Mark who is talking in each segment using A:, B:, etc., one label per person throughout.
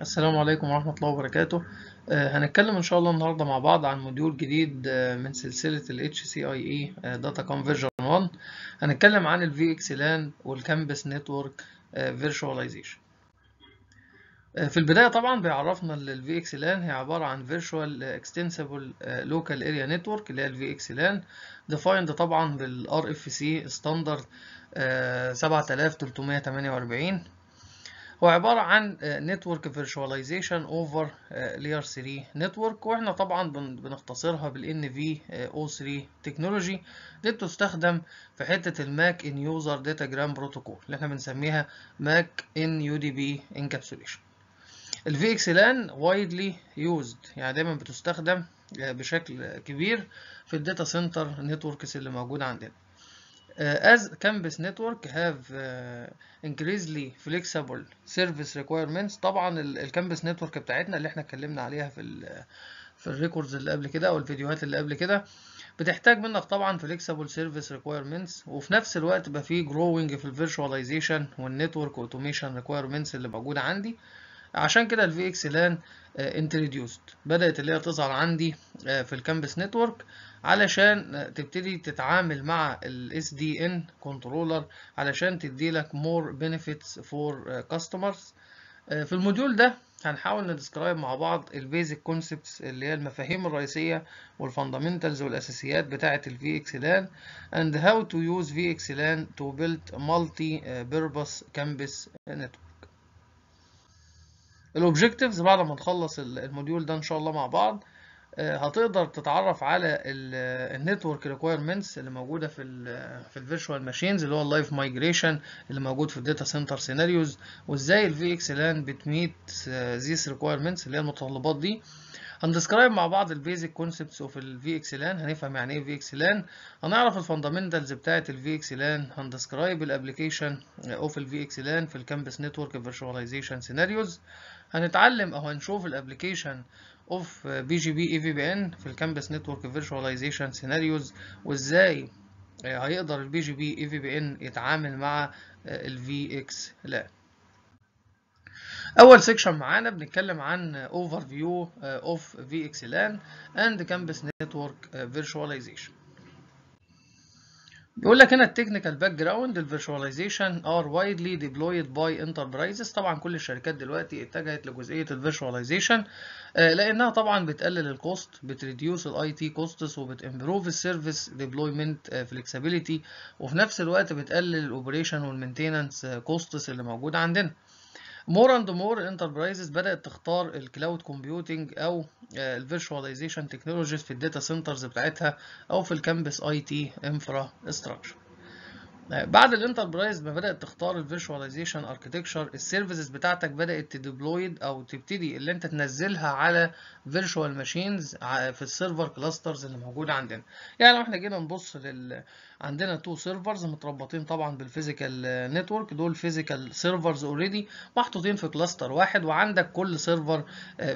A: السلام عليكم ورحمة الله وبركاته آه، هنتكلم إن شاء الله النهاردة مع بعض عن موديول جديد آه، من سلسلة ال HCIE آه، Data Conversion 1 هنتكلم عن ال VXLAN Campus Network Virtualization في البداية طبعا بيعرفنا ان ال VXLAN هي عبارة عن Virtual Extensible Local Area Network اللي هي ال VXLAN defined طبعا بال RFC standard 7348 هو عبارة عن نتورك فيرشواليزيشن اوفر لير 3 نتورك واحنا طبعا بنختصرها بال NVO3 تكنولوجي دي بتستخدم في حتة الماك ان يوزر داتا جرام بروتوكول اللي احنا بنسميها ماك ان يو دي بي انكابسوليشن الفي اكس لان وايدلي يوزد يعني دايما بتستخدم آه, بشكل كبير في الداتا سنتر نتوركس اللي موجودة عندنا Uh, as Campus Network have uh, increasingly flexible service requirements طبعا الكامبس نتورك بتاعتنا اللي احنا اتكلمنا عليها في الـ في الريكوردز اللي قبل كده او الفيديوهات اللي قبل كده بتحتاج منك طبعا flexible service requirements وفي نفس الوقت بقى فيه growing في الفيرشواليزيشن والنتورك اوتوميشن requirements اللي موجوده عندي عشان كده الفي اكس لان انتروديوست بدات اللي هي تظهر عندي آه، في الكامبس نتورك علشان آه، تبتدي تتعامل مع الاس دي ان كنترولر علشان تديلك مور بينيفيتس فور كاستمرز في الموديول ده هنحاول ندسكرايب مع بعض البيزك كونسبتس اللي هي المفاهيم الرئيسية والفاندامنتالز والأساسيات بتاعة ال VXLAN and how to use VXLAN to build multi-purpose campus network. الاوبجكتيفز بعد ما نخلص الموديول ده ان شاء الله مع بعض آه، هتقدر تتعرف على آه، النتورك ريكويرمنتس اللي موجوده في الـ آه، في الفيرتشوال ماشينز اللي هو اللايف مايجريشن اللي موجود في الداتا سنتر سيناريوز وازاي الفي اكس لان بتميت ذيس ريكويرمنتس اللي هي المتطلبات دي هندسكرايب مع بعض البيزك كونسبتس اوف الفي اكس لان هنفهم يعني ايه في اكس لان هنعرف الفاندمنتالز بتاعه الفي اكس لان هندسكرايب الابلكيشن اوف الفي اكس لان في الكامبس نتورك فيرتشواليزيشن سيناريوز هنتعلم او هنشوف الابلكيشن اوف بي جي بي اي في بي ان في الكامبس نتورك فيرتشواليزيشن سيناريوز وازاي هيقدر البي جي بي اي في بي ان يتعامل مع الفي اكس لان اول سيكشن معانا بنتكلم عن اوفر فيو اوف في اكس لان اند كامبس نتورك فيرتشواليزيشن بيقول لك هنا التكنيكال باك جراوند الفيرتشواليزيشن ار وايدلي ديبلويد باي انتربرايزز طبعا كل الشركات دلوقتي اتجهت لجزئيه الفيرتشواليزيشن uh, لانها طبعا بتقلل الكوست بتريديوس الاي تي كوستس وبتمبروف السيرفيس ديبلويمنت فلكسبيليتي وفي نفس الوقت بتقلل الاوبريشن والمينتيننس كوستس اللي موجوده عندنا مور اند مور انتربرايزز بدات تختار الكلاود كومبيوتنج او آه، الفيرشواليزيشن تكنولوجيز في الداتا سنترز بتاعتها او في الكامبس اي تي انفرا ستراكشر بعد الانتربرايز ما بدات تختار الفيرشواليزيشن اركتكشر السيرفيسز بتاعتك بدات تديبلويد او تبتدي اللي انت تنزلها على فيرشوال ماشينز في السيرفر كلاسترز اللي موجوده عندنا يعني لو احنا جينا نبص لل عندنا تو سيرفرز متربطين طبعا بالفيزيكال نتورك دول فيزيكال سيرفرز اوريدي محطوطين في كلاستر واحد وعندك كل سيرفر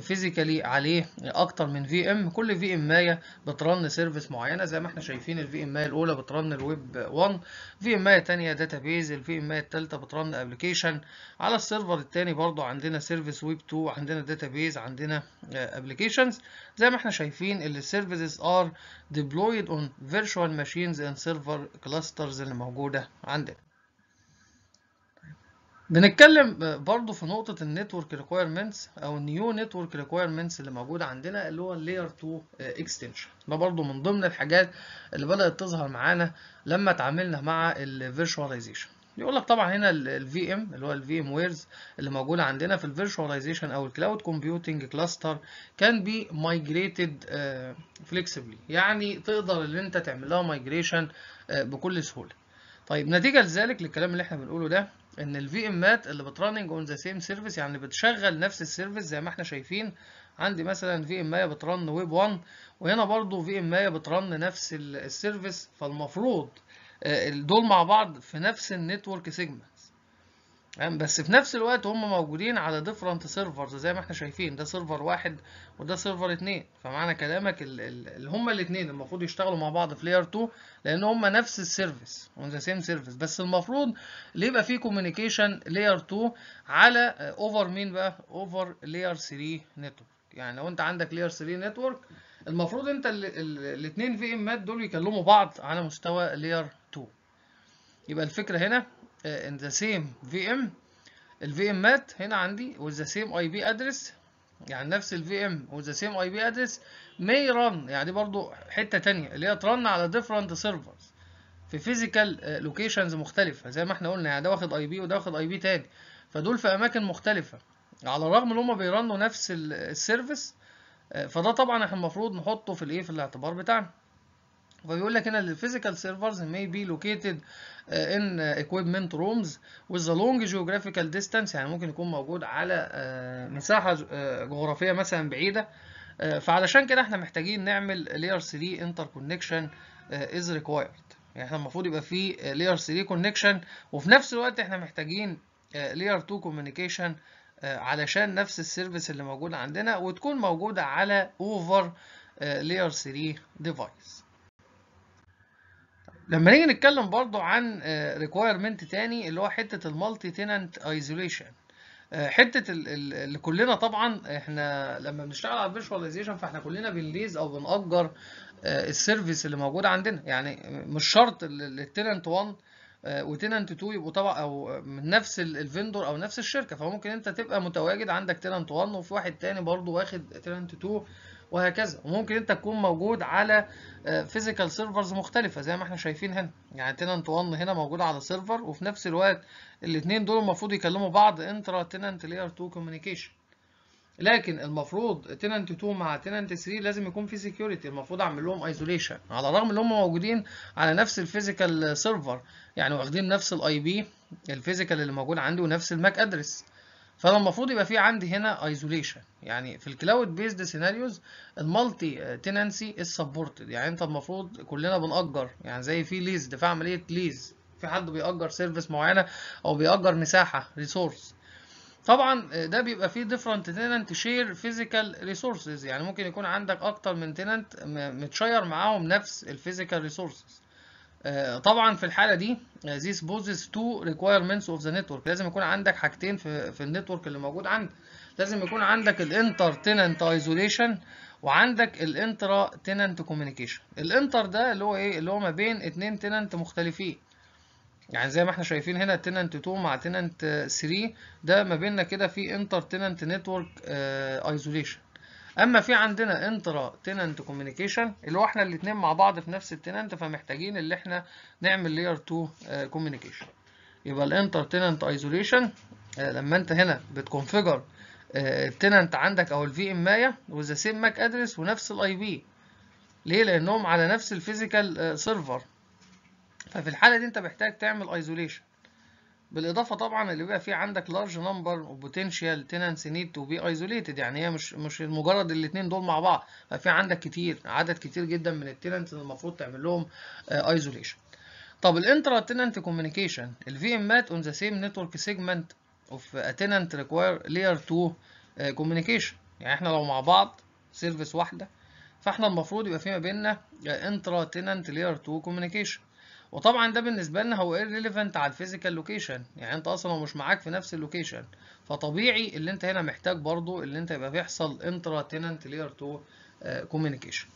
A: فيزيكالي آه، عليه اكتر من في ام كل في ام مايه بترن سيرفيس معينه زي ما احنا شايفين الفي ام مايه الاولى بترن الويب 1 في ام اي تانية بيز الفي ام اي التالتة بترن ابلكيشن على السيرفر التاني برضو عندنا سيرفيس ويب 2 عندنا داتا بيز عندنا ابلكيشنز آه، زي ما احنا شايفين اللي السيرفيسز ار ديبلويد اون فيرتشوال ماشينز اند سيرفر كلاسترز اللي موجودة عندنا بنتكلم برضو في نقطة النتورك ريكويرمنتس أو النيو نتورك ريكويرمنتس اللي موجودة عندنا اللي هو اللاير 2 اكستنشن ده برضو من ضمن الحاجات اللي بدأت تظهر معانا لما اتعاملنا مع الفيرشواليزيشن يقول لك طبعا هنا الفي ام اللي هو الفي ام ويرز اللي موجوده عندنا في الفيرشواليزيشن او الكلاود كومبيوتنج كلاستر كان بي مايجريتد فليكسبلي يعني تقدر ان انت تعمل لها مايجريشن آه، بكل سهوله طيب نتيجه لذلك للكلام اللي احنا بنقوله ده ان الفي امات اللي بترننج اون ذا سيم سيرفيس يعني بتشغل نفس السيرفيس زي ما احنا شايفين عندي مثلا في امايه بترن ويب 1 وهنا برضو في امايه بترن نفس السيرفيس فالمفروض آه، دول مع بعض في نفس النتورك سيجمنت تمام بس في نفس الوقت هم موجودين على ديفرنت سيرفرز زي ما احنا شايفين ده سيرفر واحد وده سيرفر اتنين فمعنى كلامك اللي هما الاتنين المفروض يشتغلوا مع بعض في لاير 2 لان هما نفس السيرفيس اون ذا سيم سيرفيس بس المفروض اللي يبقى في كوميونيكيشن لاير 2 على اوفر مين بقى اوفر لاير 3 نتورك يعني لو انت عندك لاير 3 نتورك المفروض انت الاثنين في امات دول يكلموا بعض على مستوى لاير 2 يبقى الفكره هنا in the same VM ال VMات هنا عندي with the same IP address يعني نفس ال VM with the same IP address may run يعني برضو حتة تانية اللي هي ترن على different servers في physical آه، locations مختلفة زي ما احنا قلنا يعني ده واخد IP وده واخد IP تاني فدول في أماكن مختلفة على الرغم ان هما بيرنوا نفس السيرفيس آه، فده طبعا احنا المفروض نحطه في الايه في الاعتبار بتاعنا فبيقول لك هنا الفيزيكال سيرفرز may be located آه، in equipment rooms with a long geographical distance يعني ممكن يكون موجود على آه، مساحة آه، جغرافية مثلا بعيدة فعلشان كده احنا محتاجين نعمل layer 3 interconnection is required يعني احنا المفروض يبقى في layer 3 connection وفي نفس الوقت احنا محتاجين layer 2 communication علشان نفس السيرفيس اللي موجود عندنا وتكون موجودة على over layer 3 device لما نيجي نتكلم برضو عن ريكويرمنت آه، تاني اللي هو حته المالتي تيننت ايزوليشن حته اللي كلنا طبعا احنا لما بنشتغل على فيجواليزيشن فاحنا كلنا بنليز او بنأجر آه، السيرفيس اللي موجود عندنا يعني مش شرط التيننت 1 وتيننت 2 يبقوا طبعا او من نفس الفندور او نفس الشركه فممكن انت تبقى متواجد عندك تيننت 1 وفي واحد تاني برضو واخد تيننت 2 وهكذا وممكن انت تكون موجود على فيزيكال آه، سيرفرز مختلفه زي ما احنا شايفين هنا يعني تننت 1 هنا موجود على سيرفر وفي نفس الوقت الاثنين دول المفروض يكلموا بعض انترا تننت لير 2 كوميونيكيشن لكن المفروض تننت 2 مع تننت 3 لازم يكون في سكيورتي المفروض اعمل لهم ايزوليشن على الرغم ان هم موجودين على نفس الفيزيكال سيرفر يعني واخدين نفس الاي بي الفيزيكال اللي موجود عندي ونفس الماك ادرس فانا المفروض يبقى في عندي هنا ايزوليشن يعني في الكلاود بيزد سيناريوز المالتي تيننسي از سبورتد يعني انت المفروض كلنا بنأجر يعني زي في ليز دفاع عمليه ليز في حد بيأجر سيرفيس معينه او بيأجر مساحه ريسورس طبعا ده بيبقى فيه ديفرنت تننت شير فيزيكال ريسورسز يعني ممكن يكون عندك اكتر من تننت متشير معاهم نفس الفيزيكال ريسورسز آه، طبعا في الحاله دي آه، this poses two requirements of the network لازم يكون عندك حاجتين في في النتورك اللي موجود عندك لازم يكون عندك الانتر تيننت ايزوليشن وعندك الانترا تيننت كوميونيكيشن الانتر ده اللي هو ايه اللي هو ما بين اتنين تيننت مختلفين يعني زي ما احنا شايفين هنا تيننت 2 مع تيننت 3 ده ما بيننا كده في انتر تيننت نتورك ايزوليشن اما في عندنا انترا تيننت كوميونيكيشن اللي هو احنا الاثنين مع بعض في نفس التيننت فمحتاجين اللي احنا نعمل لاير 2 كوميونيكيشن يبقى الانتر تيننت ايزوليشن لما انت هنا بتكونفيجر آه، التيننت عندك او الفي ام اي وذا سيم ماك ادرس ونفس الاي بي ليه لانهم على نفس الفيزيكال سيرفر آه، ففي الحاله دي انت محتاج تعمل ايزوليشن بالاضافه طبعا اللي بيبقى فيه عندك لارج نمبر potential tenants need to be isolated يعني هي مش مش مجرد الاثنين دول مع بعض بقى في عندك كتير عدد كتير جدا من التيننس اللي المفروض تعمل لهم آه، isolation طب الانترا تيننت كوميونيكيشن الفي مات اون ذا سيم نتورك سيجمنت اوف اتيننت ريكوير لير لاير 2 كوميونيكيشن يعني احنا لو مع بعض سيرفيس واحده فاحنا المفروض يبقى في ما بيننا انترا تيننت لير 2 كوميونيكيشن وطبعا ده بالنسبه لنا هو irrelevant على الفيزيكال لوكيشن يعني انت اصلا هو مش معاك في نفس اللوكيشن فطبيعي اللي انت هنا محتاج برضو اللي انت يبقى بيحصل انترا تيننت لير 2 كوميونيكيشن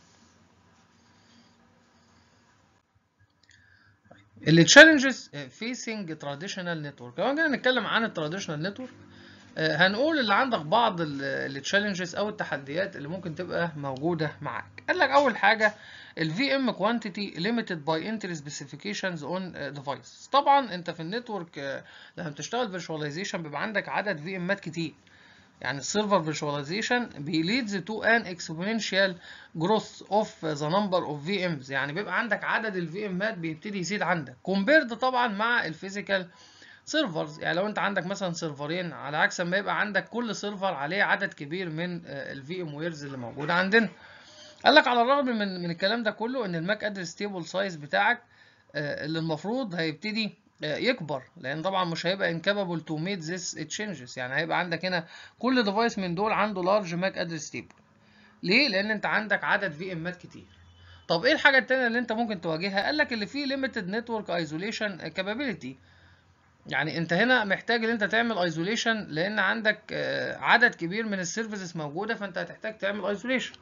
A: التشالنجز فيسنج تراديشنال نتورك لو جينا نتكلم عن التراديشنال آه، نتورك هنقول اللي عندك بعض التشالنجز او التحديات اللي ممكن تبقى موجوده معاك قال لك اول حاجه ال VM quantity limited by entry specifications on uh, device طبعا انت في النتورك آه، لما بتشتغل فيرشواليزيشن بيبقى عندك عدد في امات كتير يعني السيرفر فيرشواليزيشن بيليدز تو ان اكسبوننشال جروث اوف ذا نمبر اوف في امز يعني بيبقى عندك عدد الفي امات بيبتدي يزيد عندك كومبيرد طبعا مع الفيزيكال سيرفرز يعني لو انت عندك مثلا سيرفرين على عكس ما يبقى عندك كل سيرفر عليه عدد كبير من الفي ام ويرز اللي موجوده عندنا قال لك على الرغم من من الكلام ده كله ان الماك ادرس ستيبل سايز بتاعك آه، اللي المفروض هيبتدي آه، يكبر لان طبعا مش هيبقى انكابابل تو ميد ذيس تشينجز يعني هيبقى عندك هنا كل ديفايس من دول عنده لارج ماك ادرس تيبل ليه لان انت عندك عدد في امات كتير طب ايه الحاجه التانيه اللي انت ممكن تواجهها قال لك اللي فيه ليميتد نتورك ايزوليشن كابابيلتي يعني انت هنا محتاج ان انت تعمل ايزوليشن لان عندك آه، عدد كبير من السيرفيسز موجوده فانت هتحتاج تعمل ايزوليشن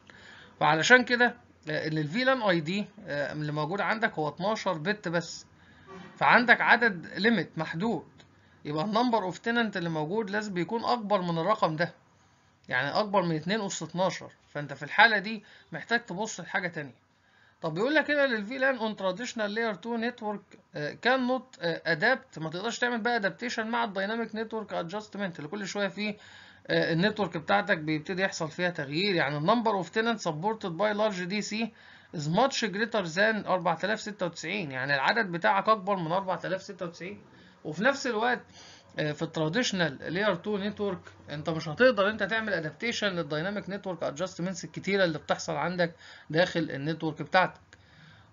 A: فعلشان كده ان آه، الفيلان اي دي آه، اللي موجود عندك هو 12 بت بس فعندك عدد ليميت محدود يبقى النمبر اوف تننت اللي موجود لازم بيكون اكبر من الرقم ده يعني اكبر من 2 اس 12 فانت في الحاله دي محتاج تبص لحاجه تانية طب بيقول لك هنا للفيلان اون تراديشنال لاير 2 نتورك كان نوت ادابت ما تقدرش تعمل بقى ادابتيشن مع الدايناميك نتورك ادجستمنت اللي كل شويه فيه آه، النتورك بتاعتك بيبتدي يحصل فيها تغيير يعني النمبر اوف تيننت سبورتد باي لارج دي سي از ماتش جريتر ذان 4096 يعني العدد بتاعك اكبر من 4096 وفي نفس الوقت آه، في التراديشنال لير 2 نتورك انت مش هتقدر انت تعمل ادابتيشن للدايناميك نتورك ادجستمنتس الكتيره اللي بتحصل عندك داخل النتورك بتاعتك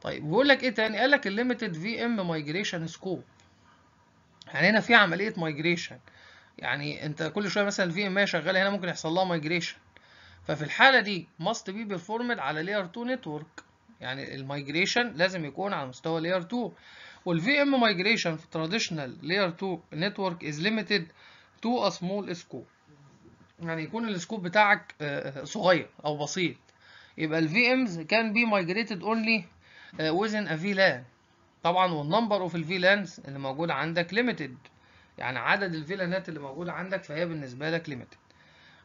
A: طيب بيقول لك ايه تاني قال لك الليميتد في ام مايجريشن سكوب يعني هنا في عمليه مايجريشن يعني انت كل شويه مثلا الفي ام اي شغاله هنا ممكن يحصل لها مايجريشن ففي الحاله دي ماست بي بيرفورمد على لاير 2 نتورك يعني المايجريشن لازم يكون على مستوى لاير 2 والفي ام مايجريشن في تراديشنال لاير 2 نتورك از ليميتد تو ا سمول سكوب يعني يكون السكوب بتاعك آه، آه، صغير او بسيط يبقى الفي امز كان بي مايجريتد اونلي ا في لان طبعا والنمبر اوف الفي لانز اللي موجود عندك ليميتد يعني عدد الفيلانات اللي موجودة عندك فهي بالنسبة لك ليميتد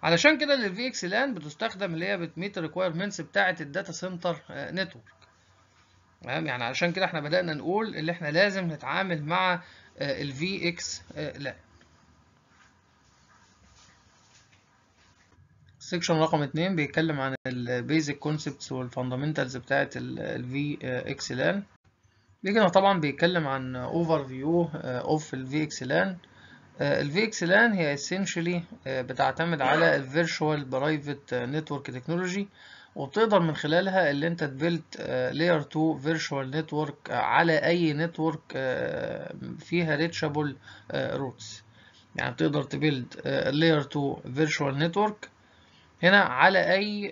A: علشان كده الفي اكس لان بتستخدم اللي هي بتميت الريكويرمنتس بتاعة الداتا سنتر نتورك تمام يعني علشان كده احنا بدأنا نقول ان احنا لازم نتعامل مع الفي اكس لان سيكشن رقم اتنين بيتكلم عن البيزك كونسبتس والفاندامنتالز بتاعة الفي اكس لان لكن طبعا بيتكلم عن اوفر فيو اوف الفي اكس لان الفي اكس لان هي اسينشلي آه، بتعتمد على الفيرشوال برايفت نتورك تكنولوجي وبتقدر من خلالها اللي انت تبلت لاير 2 فيرشوال نتورك على اي نتورك آه، فيها ريتشابل آه، روتس يعني بتقدر تبيلد لاير 2 فيرشوال نتورك هنا على اي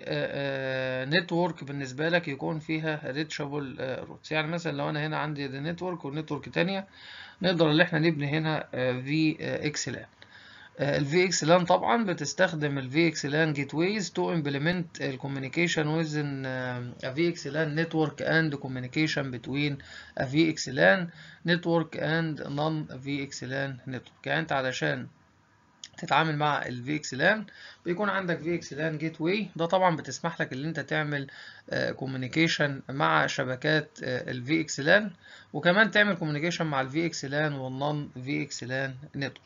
A: نتورك آه، آه، بالنسبه لك يكون فيها ريتشابل آه، روتس يعني مثلا لو انا هنا عندي دي نتورك ونتورك تانية نقدر ان احنا نبني هنا في اكس لان الفي اكس لان طبعا بتستخدم الفي اكس لان جيت ويز تو امبلمنت الكوميونيكيشن ويزن في اكس لان نتورك اند كوميونيكيشن بتوين في اكس لان نتورك اند نون في اكس لان نتورك يعني انت علشان تتعامل مع الفي اكس لان بيكون عندك في اكس لان جيت واي ده طبعا بتسمح لك ان انت تعمل كوميونيكيشن آه، مع شبكات الفي اكس لان وكمان تعمل كوميونيكيشن مع الفي اكس لان والنون في اكس لان نتورك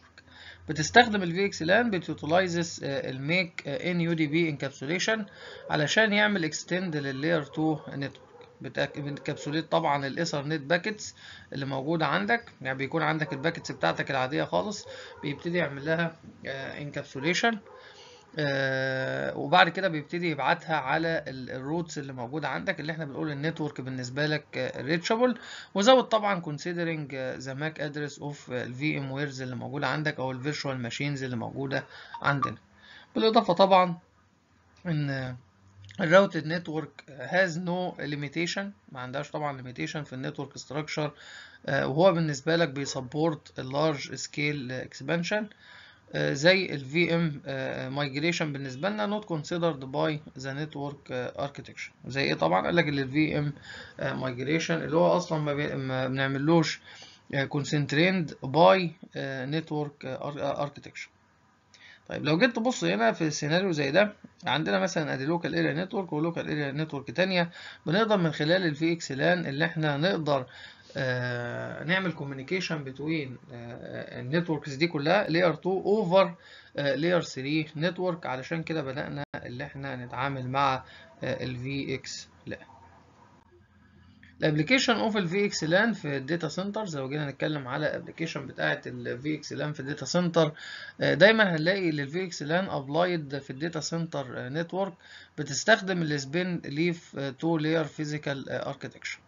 A: بتستخدم ال VXLAN بتوتلايز الميك ان يو دي بي انكابسوليشن علشان يعمل اكستند لللاير 2 نتورك بتكبسوليت طبعا الايثرنت باكتس اللي موجوده عندك يعني بيكون عندك الباكتس بتاعتك العاديه خالص بيبتدي يعمل لها انكابسوليشن آه،, آه وبعد كده بيبتدي يبعتها على الروتس اللي موجوده عندك اللي احنا بنقول النتورك بالنسبه لك ريتشابل آه، وزود طبعا كونسيدرنج ذا ماك ادرس اوف الفي ام ويرز اللي موجوده عندك او الفيرشوال ماشينز اللي موجوده عندنا بالاضافه طبعا ان الراوتد نتورك هاز نو ليميتيشن ما عندهاش طبعا ليميتيشن في النتورك ستراكشر آه، وهو بالنسبه لك بيسبورت اللارج سكيل اكسبانشن زي الفي ام مايجريشن بالنسبه لنا نوت كونسيدرد باي ذا نتورك اركتكشر زي ايه طبعا قال لك الفي ام مايجريشن اللي هو اصلا ما بنعملوش كونسنتريند باي نتورك اركتكشر طيب لو جيت تبص هنا في سيناريو زي ده عندنا مثلا ادي لوكال اريا نتورك ولوكال اريا نتورك تانية بنقدر من خلال الفي اكس لان اللي احنا نقدر آه نعمل كوميونيكيشن بتوين آه النتوركس دي كلها لير 2 اوفر لير 3 نتورك علشان كده بدأنا اللي احنا نتعامل مع الفي اكس لان الابلكيشن اوف الفي اكس لان في الداتا سنتر لو جينا نتكلم على الابلكيشن بتاعه الفي اكس لان في الداتا سنتر آه، دايما هنلاقي ان الفي اكس لان ابلايد في الداتا سنتر نتورك آه، بتستخدم السبين ليف تو لاير فيزيكال اركتكتشر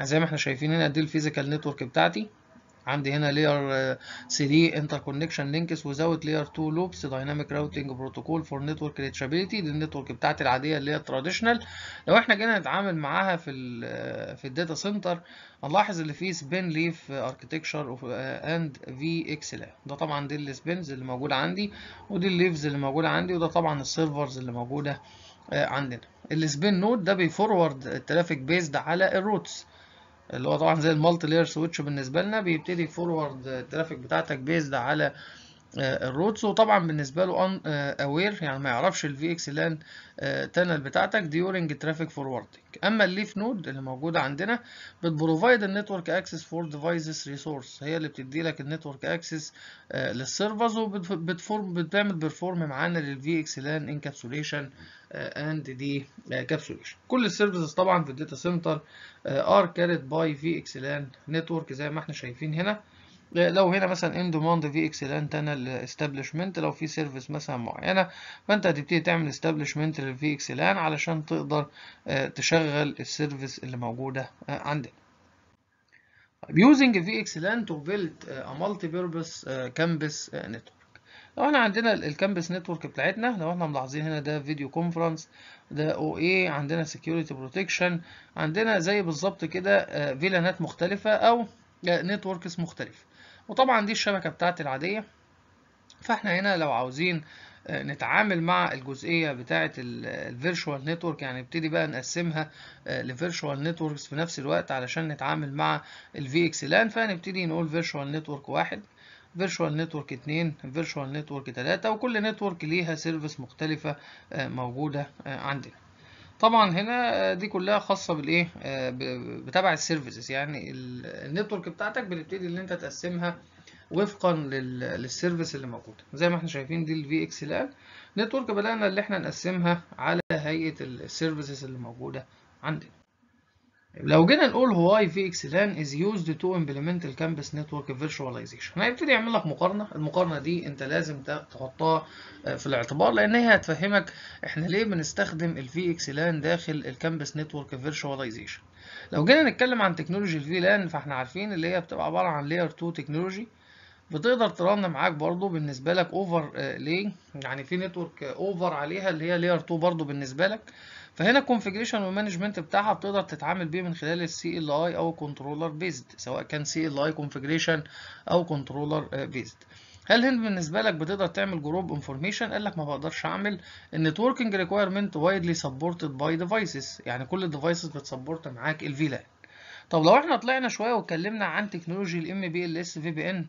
A: زي ما احنا شايفين هنا دي الفيزيكال نتورك بتاعتي عندي هنا layer 3 interconnection links without layer 2 loops dynamic routing protocol for network reachability دي النتورك بتاعتي العاديه اللي هي التراديشنال لو احنا جينا نتعامل معاها في الـ في الداتا سنتر هنلاحظ اللي فيه سبين ليف اركتكشر اند في لا ده طبعا دي السبينز اللي موجوده عندي ودي الليفز اللي موجوده عندي وده طبعا السيرفرز اللي موجوده آه، عندنا السبين نود ده بيفورورد الترافيك بيزد على الروتس اللي هو طبعا زي المالتي لير سويتش بالنسبه لنا بيبتدي فورورد الترافيك بتاعتك بيزد على آه، الروتسو طبعا بالنسبه له ان اوير آه، يعني ما يعرفش الفي اكس لان تانل بتاعتك ديورنج ترافيك فوروردنج اما الليف نود اللي موجوده عندنا بتبروفايد النتورك اكسس فور ديفايسز ريسورس هي اللي بتدي لك النتورك اكسس للسيرفرز وبتفورم بتعمل بيرفورم معانا للفي اكس لان انكابسوليشن اند دي كابسوليشن كل السيرفيسز طبعا في الداتا سنتر ار كاريد باي في اكس لان نتورك زي ما احنا شايفين هنا لو هنا مثلا ان دوماند في اكسلنت انا الاستابليشمنت لو في سيرفيس مثلا معينه فانت هتبتدي تعمل استابليشمنت للفي اكس لان علشان تقدر آه، تشغل السيرفيس اللي موجوده آه، عندك طيب، using VXLAN to build آه، a multi-purpose campus network لو احنا عندنا الكامبس نتورك بتاعتنا لو احنا ملاحظين هنا ده فيديو كونفرنس ده او اي عندنا سكيورتي بروتكشن عندنا زي بالظبط كده فيلانات مختلفه او نتوركس مختلفه وطبعا دي الشبكة بتاعت العادية فاحنا هنا لو عاوزين آه، نتعامل مع الجزئية بتاعة الفيرشوال نتورك يعني نبتدي بقى نقسمها لفيرشوال آه، نتوركس في نفس الوقت علشان نتعامل مع الفي اكس لان فهنبتدي نقول فيرشوال نتورك واحد فيرشوال نتورك 2 فيرشوال نتورك 3 وكل نتورك ليها سيرفيس مختلفة آه، موجودة عندنا طبعا هنا آه، دي كلها خاصه بالايه آه، بتبع السيرفيسز يعني النتورك بتاعتك بتبتدي ان انت تقسمها وفقا للسيرفيس اللي موجوده زي ما احنا شايفين دي الفي اكس لان نتورك بدانا اللي احنا نقسمها على هيئه السيرفيسز اللي موجوده عندنا لو جينا نقول why vxlan is used to implement الكامبس network virtualization هيبتدي يعمل لك مقارنه المقارنه دي انت لازم تحطها آه، في الاعتبار لان هي هتفهمك احنا ليه بنستخدم اكس vxlan داخل الكامبس network virtualization لو جينا نتكلم عن تكنولوجي الفي VLAN فاحنا عارفين اللي هي بتبقى عباره عن layer 2 تكنولوجي بتقدر ترن معاك برضو بالنسبه لك اوفر آه، ليه يعني في نتورك اوفر آه، عليها اللي هي لاير 2 برضو بالنسبه لك فهنا الكونفجريشن والمانجمنت بتاعها بتقدر تتعامل بيه من خلال السي ال اي او كنترولر بيزد سواء كان سي ال اي كونفجريشن او كنترولر بيزد هل هنا بالنسبه لك بتقدر تعمل جروب انفورميشن قال لك ما بقدرش اعمل النتوركينج ريكويرمنت وايدلي سبورتد باي ديفايسز يعني كل الديفايسز بتسبورت معاك الفيلان طب لو احنا طلعنا شويه واتكلمنا عن تكنولوجي الام بي ال اس في بي ان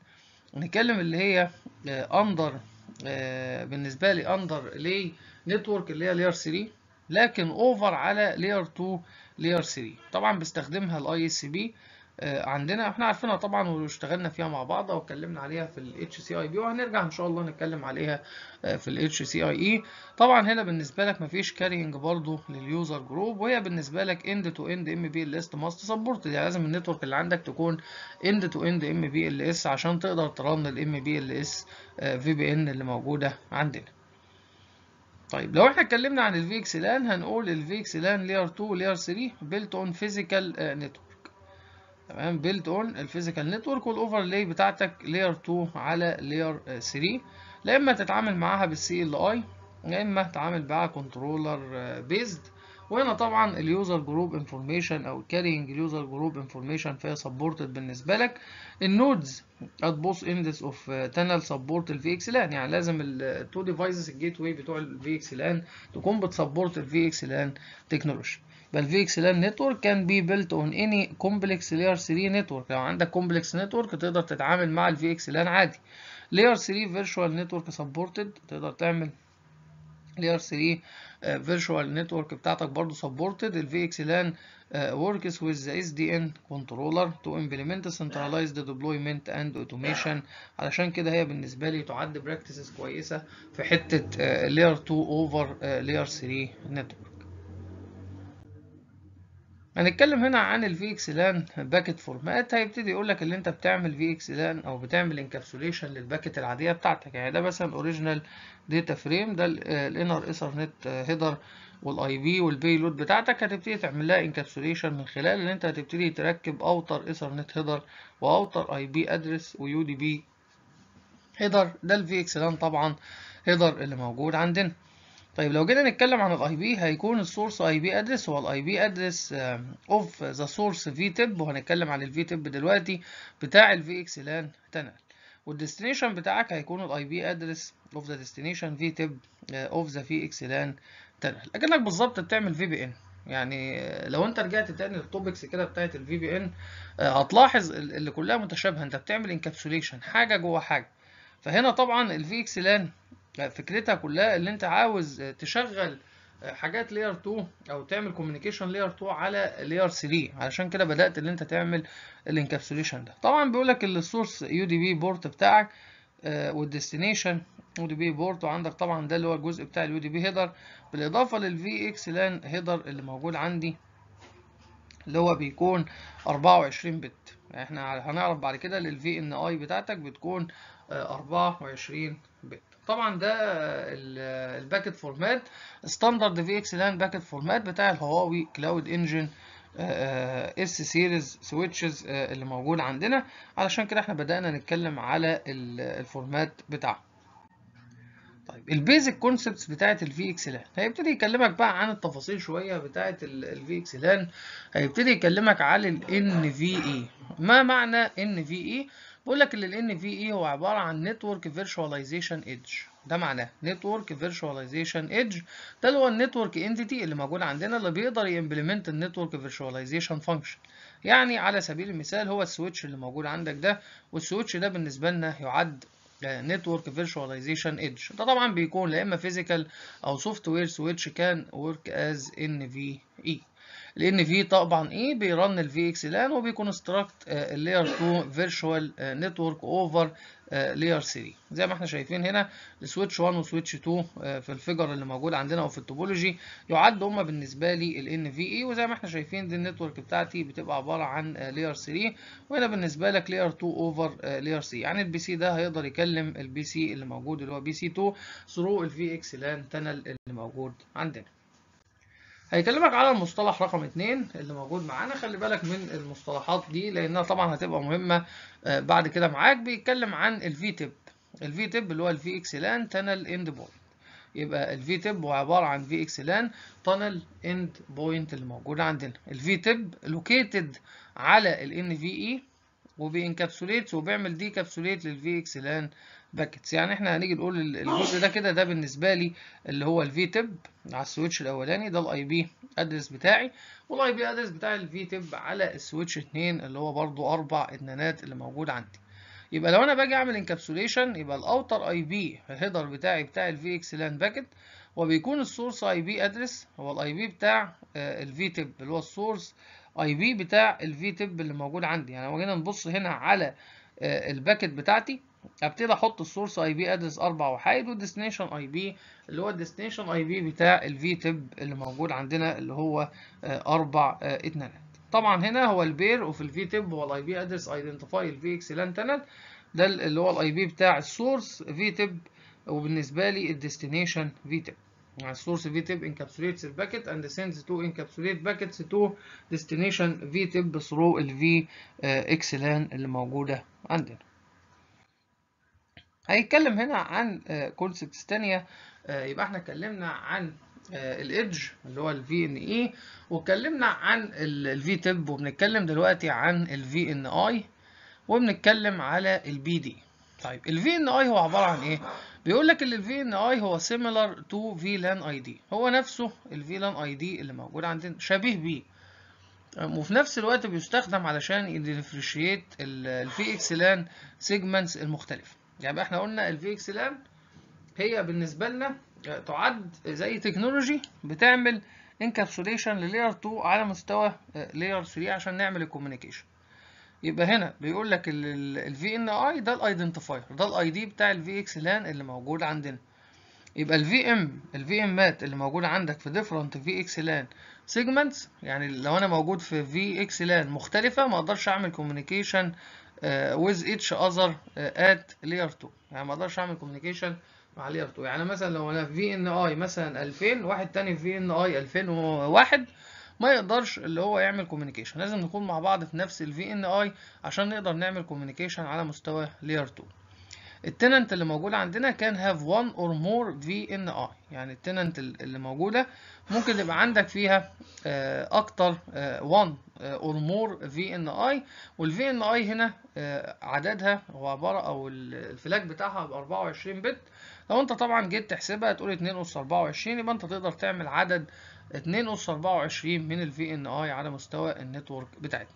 A: نتكلم اللي هي اندر آه، آه، بالنسبه لي اندر لي نتورك اللي هي لير 3 لكن اوفر على لير 2 لير 3 طبعا بستخدمها الاي اس آه، بي عندنا احنا عارفينها طبعا واشتغلنا فيها مع بعض واتكلمنا عليها في الاتش سي اي بي وهنرجع ان شاء الله نتكلم عليها آه، في الاتش سي اي اي طبعا هنا بالنسبه لك مفيش كارينج برضو لليوزر جروب وهي بالنسبه لك اند تو اند ام بي ال اس ماست سبورت يعني لازم النتورك اللي عندك تكون اند تو اند ام بي ال اس عشان تقدر ترن الام بي ال اس في بي ان اللي موجوده عندنا طيب لو احنا اتكلمنا عن الفي اكس لان هنقول الفي اكس لان لير 2 لير 3 بيلت اون فيزيكال نتورك تمام بيلت اون الفيزيكال نتورك والاوفرلاي بتاعتك لير 2 على لير 3 آه، لا اما تتعامل معاها بالسي ال اي يا اما تتعامل بقى كنترولر بيزد وهنا طبعا اليوزر جروب انفورميشن او كارينج اليوزر جروب انفورميشن فهي سبورتد بالنسبه لك النودز ات بوث اندس اوف تانل سبورت الفي اكس لان يعني لازم التو ديفايسز الجيت واي بتوع الفي اكس لان تكون بتسبورت الفي اكس لان تكنولوجي بل في اكس لان نتورك كان بي بيلت اون اني كومبلكس لير 3 نتورك لو عندك كومبلكس نتورك تقدر تتعامل مع الفي اكس لان عادي لير 3 فيرتشوال نتورك سبورتد تقدر تعمل لير 3 فيرتشوال نتورك بتاعتك برضه سبورتد الفي اكس لان works with the SDN controller to implement centralized deployment and automation علشان كده هي بالنسبة لي تعد براكتسز كويسة في حتة layer 2 over layer 3 network هنتكلم هنا عن الفي اكس لان باكت فورمات هيبتدي يقول لك اللي انت بتعمل في اكس لان او بتعمل انكابسوليشن للباكت العاديه بتاعتك يعني ده مثلا اوريجينال داتا فريم ده الانر ايثرنت هيدر والاي بي والبيلود بتاعتك هتبتدي تعمل لها انكابسوليشن من خلال ان انت هتبتدي تركب اوتر ايثرنت هيدر واوتر اي بي ادرس ويو دي بي هيدر ده الفي اكس لان طبعا هيدر اللي موجود عندنا طيب لو جينا نتكلم عن الاي بي هيكون السورس اي بي ادرس هو الاي بي ادرس اوف ذا سورس في تيب وهنتكلم عن الفي تيب دلوقتي بتاع الفي اكس لان تنل والديستنيشن بتاعك هيكون الاي بي ادرس اوف ذا ديستنيشن في تيب اوف ذا في اكس لان تنل اكنك بالظبط بتعمل في بي ان يعني آه، لو انت رجعت تاني للتوبكس كده بتاعت الفي بي ان آه، هتلاحظ اللي كلها متشابهه انت بتعمل انكابسوليشن حاجه جوه حاجه فهنا طبعا الفي اكس لان فكرتها كلها اللي انت عاوز تشغل حاجات لير 2 او تعمل كوميونيكيشن لير 2 على لير 3 علشان كده بدات ان انت تعمل الانكابسوليشن ده طبعا بيقول لك السورس يو دي بي بورت بتاعك والديستنيشن يو دي بي بورت وعندك طبعا ده اللي هو الجزء بتاع اليو دي بي هيدر بالاضافه للفي اكس لان هيدر اللي موجود عندي اللي هو بيكون 24 بت احنا هنعرف بعد كده للفي ان اي بتاعتك بتكون 24 آه، بت طبعا ده الباكت فورمات ستاندرد في اكس لان باكت فورمات بتاع الهواوي كلاود انجن اس سيريز سويتشز اللي موجود عندنا علشان كده احنا بدأنا نتكلم على الفورمات بتاعه طيب البيزك كونسبتس بتاعت الفي اكس لان هيبتدي يكلمك بقى عن التفاصيل شويه بتاعت الفي اكس لان هيبتدي يكلمك على الان في اي e. ما معنى ان في اي بقول لك ال ان في اي هو عباره عن نتورك فيرشواليزيشن ايدج ده معناه نتورك فيرشواليزيشن ايدج ده اللي هو النتورك انتيتي اللي موجود عندنا اللي بيقدر يمبلمنت النتورك فيرشواليزيشن فانكشن يعني على سبيل المثال هو السويتش اللي موجود عندك ده والسويتش ده بالنسبه لنا يعد نتورك فيرشواليزيشن ايدج ده طبعا بيكون لا اما فيزيكال او سوفت وير سويتش كان ورك از ان في اي لان في طبعا ايه بيرن الفي اكس لان وبيكونستراكت اللاير 2 فيرتشوال نتورك اوفر لاير 3 زي ما احنا شايفين هنا السويتش 1 وسويتش 2 في الفيجر اللي موجود عندنا وفي التوبولوجي يعد هما بالنسبه لي الان في اي e. وزي ما احنا شايفين دي النتورك بتاعتي بتبقى عباره عن لاير آه، 3 وهنا بالنسبه لك لاير 2 اوفر لاير 3 يعني البي سي ده هيقدر يكلم البي سي اللي موجود اللي هو بي سي 2 ثرو الفي اكس لان تنل اللي موجود عندنا هيكلمك على المصطلح رقم اتنين اللي موجود معانا خلي بالك من المصطلحات دي لانها طبعا هتبقى مهمة آه، بعد كده معاك بيتكلم عن الفي تيب الفي تيب اللي هو الفي اكس لان تانل اند بوينت يبقى الفي تيب هو عبارة عن في اكس لان تانل اند بوينت اللي موجود عندنا الفي تيب لوكيتد على ال ان في اي وبينكابسوليت وبيعمل دي كابسوليت للفي اكس لان باكتس يعني احنا هنيجي نقول الجزء ده كده ده بالنسبه لي اللي هو الفي تب على السويتش الاولاني ده الاي بي ادرس بتاعي والاي بي ادرس بتاع الفي تب على السويتش 2 اللي هو برده اربع ادنانات اللي موجود عندي يبقى لو انا باجي اعمل انكابسوليشن يبقى الاوتر اي بي الهيدر بتاعي بتاع الفي اكس لان باكت وبيكون السورس اي بي ادرس هو الاي بي بتاع آه، الفي تب اللي هو السورس اي بي بتاع الفي تب اللي موجود عندي يعني لو جينا نبص هنا على آه، الباكت بتاعتي ابتدي احط السورس اي بي ادرس 4 وحايد والديستنيشن اي بي اللي هو الديستنيشن اي بي بتاع الفي تيب اللي موجود عندنا اللي هو 4 آه، آه، اتنانات طبعا هنا هو البير وفي الفي تيب هو الاي بي ادرس ايدنتيفاي الفي اكس لان اكسلانتنت ده اللي هو الاي بي بتاع السورس في تيب وبالنسبه لي الديستنيشن في تيب يعني السورس في تيب انكابسوليتس الباكت اند sends تو انكابسوليت باكتس تو ديستنيشن في تيب ثرو الفي اكس لان اللي موجوده عندنا هيتكلم هنا عن آه، كونسبتس تانية آه، يبقى احنا اتكلمنا عن آه، الايدج اللي هو الفي ان اي e، واتكلمنا عن الفي تب وبنتكلم دلوقتي عن الفي ان اي وبنتكلم على البي دي طيب الفي ان اي هو عباره عن ايه بيقول لك ان الفي ان اي هو سيميلر تو في لان اي دي هو نفسه الفي لان اي دي اللي موجود عندنا شبيه بيه وفي نفس الوقت بيستخدم علشان يديفرشيت الفي اكس لان سيجمنتس المختلفه يعني احنا قلنا الفي اكس لان هي بالنسبه لنا تعد زي تكنولوجي بتعمل انكابسوليشن للاير 2 على مستوى لاير آه, 3 عشان نعمل الكوميونيكيشن يبقى هنا بيقول لك الفي ان اي ده الايدنتيفاير ده الاي دي بتاع الفي اكس لان اللي موجود عندنا يبقى الفي ام الفي مات اللي موجود عندك في ديفرنت في اكس لان سيجمنتس يعني لو انا موجود في في اكس لان مختلفه ما اقدرش اعمل كوميونيكيشن آه، with each other آه، at layer 2 يعني ما اقدرش اعمل كوميونيكيشن مع layer 2 يعني مثلا لو انا في ان اي مثلا 2000 واحد تاني في ان اي 2001 ما يقدرش اللي هو يعمل كوميونيكيشن لازم نكون مع بعض في نفس الفي ان اي عشان نقدر نعمل كوميونيكيشن على مستوى layer 2 التننت اللي موجودة عندنا كان هاف اور مور في ان اي يعني التننت اللي موجودة ممكن يبقى عندك فيها آه، أكتر اور مور في ان اي والفي ان اي هنا آه، عددها هو عبارة أو الفلاج بتاعها ب 24 بت لو أنت طبعا جيت تحسبها تقول 2 أس 24 يبقى أنت تقدر تعمل عدد 2 أس 24 من ال اي على مستوى النتورك بتاعتنا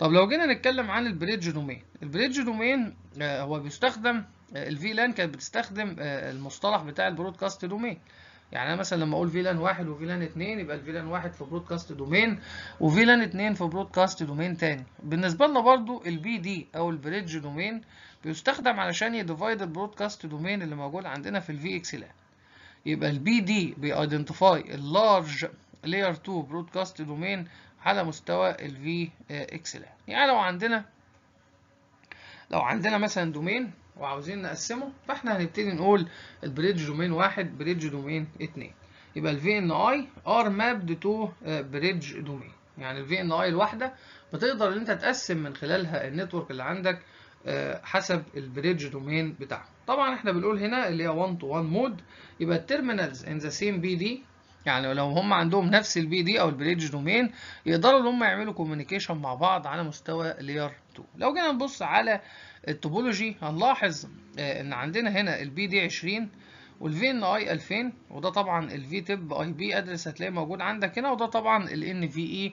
A: طب لو جينا نتكلم عن البريدج دومين البريدج دومين آه، هو بيستخدم آه، الفي لان كانت بتستخدم آه، المصطلح بتاع البرودكاست دومين يعني انا مثلا لما اقول فيلان واحد وفيلان اتنين يبقى الفيلان واحد في برودكاست دومين وفيلان اتنين في برودكاست دومين تاني بالنسبه لنا برضو البي دي او البريدج دومين بيستخدم علشان يديفايد البرودكاست دومين اللي موجود عندنا في الفي اكس لان يبقى البي دي بيأيدنتيفاي اللارج لاير 2 برودكاست دومين على مستوى ال V XLR يعني لو عندنا لو عندنا مثلا دومين وعاوزين نقسمه فاحنا هنبتدي نقول البريدج دومين واحد بريدج دومين اتنين يبقى ال VNI are mapped to بريدج آه، دومين يعني ال VNI الواحدة بتقدر ان انت تقسم من خلالها النتورك اللي عندك آه، حسب البريدج دومين بتاعه طبعا احنا بنقول هنا اللي هي 1 تو 1 مود يبقى التيرمينالز ان ذا سيم بي دي يعني لو هم عندهم نفس البي دي او البريدج دومين يقدروا ان هم يعملوا كوميونيكيشن مع بعض على مستوى لير 2 لو جينا نبص على التوبولوجي هنلاحظ آه، ان عندنا هنا البي دي 20 والفي ان اي 2000 وده طبعا الفي تب اي بي ادرس هتلاقيه موجود عندك هنا وده طبعا الان في e، اي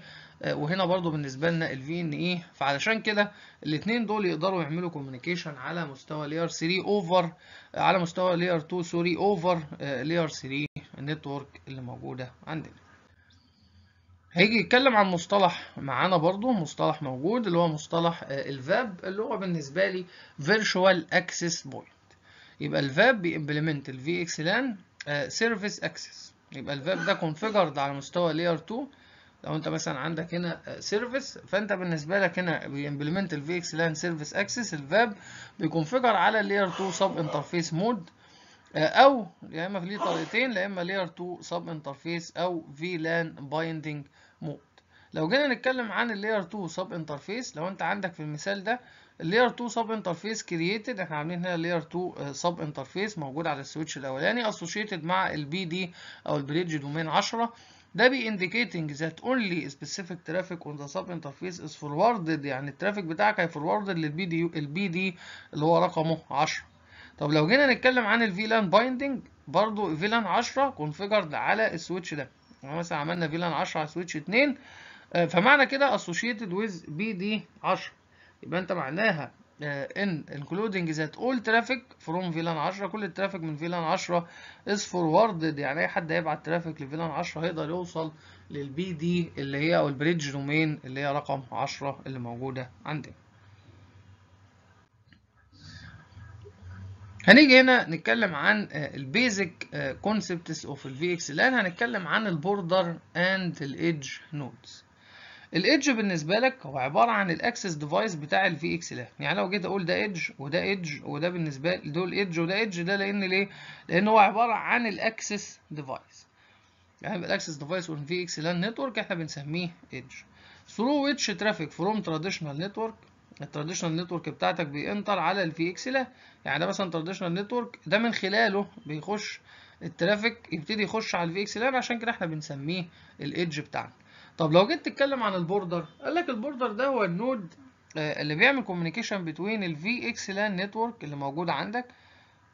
A: آه، وهنا برضو بالنسبه لنا الفي ان اي e. فعلشان كده الاثنين دول يقدروا يعملوا كوميونيكيشن على مستوى لير 3 اوفر على مستوى لير 2 سوري اوفر لير 3 النتورك اللي موجودة عندنا هيجي يتكلم عن مصطلح معانا برضو مصطلح موجود اللي هو مصطلح آه، الفاب اللي هو بالنسبة لي فيرتشوال اكسس بوينت يبقى الفاب بيمبلمنت الفي اكس لان سيرفيس اكسس يبقى الفاب ده كونفيجرد على مستوى لاير 2 لو انت مثلا عندك هنا سيرفيس آه، فانت بالنسبه لك هنا بيمبلمنت الفي اكس لان سيرفيس اكسس الفاب بيكونفيجر على لير 2 سب انترفيس مود آه، او يا اما ليه طريقتين يا اما لير 2 سب انترفيس او في لان بايندنج مود لو جينا نتكلم عن اللير 2 سب انترفيس لو انت عندك في المثال ده اللير 2 سب انترفيس كرييتد احنا عاملين هنا لير 2 سب انترفيس موجود على السويتش الاولاني اسوشيتد مع البي دي او البريدج دومين 10 ده بي انديكيتنج ذات اونلي سبيسيفيك ترافيك اون ذا سب انترفيس از فورورد يعني الترافيك بتاعك فورورد للبي دي البي دي اللي هو رقمه 10 طب لو جينا نتكلم عن الفيلان بايندنج برضو فيلان 10 كونفيجرد على السويتش ده يعني مثلا عملنا فيلان 10 على سويتش 2 آه، فمعنى كده اسوشيتد ويز بي دي 10 يبقى انت معناها آه، ان انكلودنج ذات اول ترافيك فروم فيلان 10 كل الترافيك من فيلان 10 از فوروردد يعني اي حد هيبعت ترافيك لفيلان 10 هيقدر يوصل للبي دي اللي هي او البريدج دومين اللي هي رقم 10 اللي موجوده عندنا هنيجي هنا نتكلم عن البيزك كونسبتس اوف الفي اكس الان هنتكلم عن البوردر اند الايدج نودز الايدج بالنسبه لك هو عباره عن الاكسس ديفايس بتاع الفي اكس لان يعني لو جيت اقول ده ايدج وده ايدج وده بالنسبه لي دول ايدج وده ايدج ده لان ليه لان هو عباره عن الاكسس ديفايس يعني الاكسس ديفايس اون في اكس لان نتورك احنا بنسميه ايدج ثرو ويتش ترافيك فروم تراديشنال نتورك التراديشنال نتورك بتاعتك بينطر على الفي اكس لا يعني ده مثلا تراديشنال نتورك ده من خلاله بيخش الترافيك يبتدي يخش على الفي اكس لا عشان كده احنا بنسميه الايدج بتاعنا طب لو جيت تتكلم عن البوردر قال لك البوردر ده هو النود آه، اللي بيعمل كوميونيكيشن بتوين الفي اكس لان نتورك اللي موجود عندك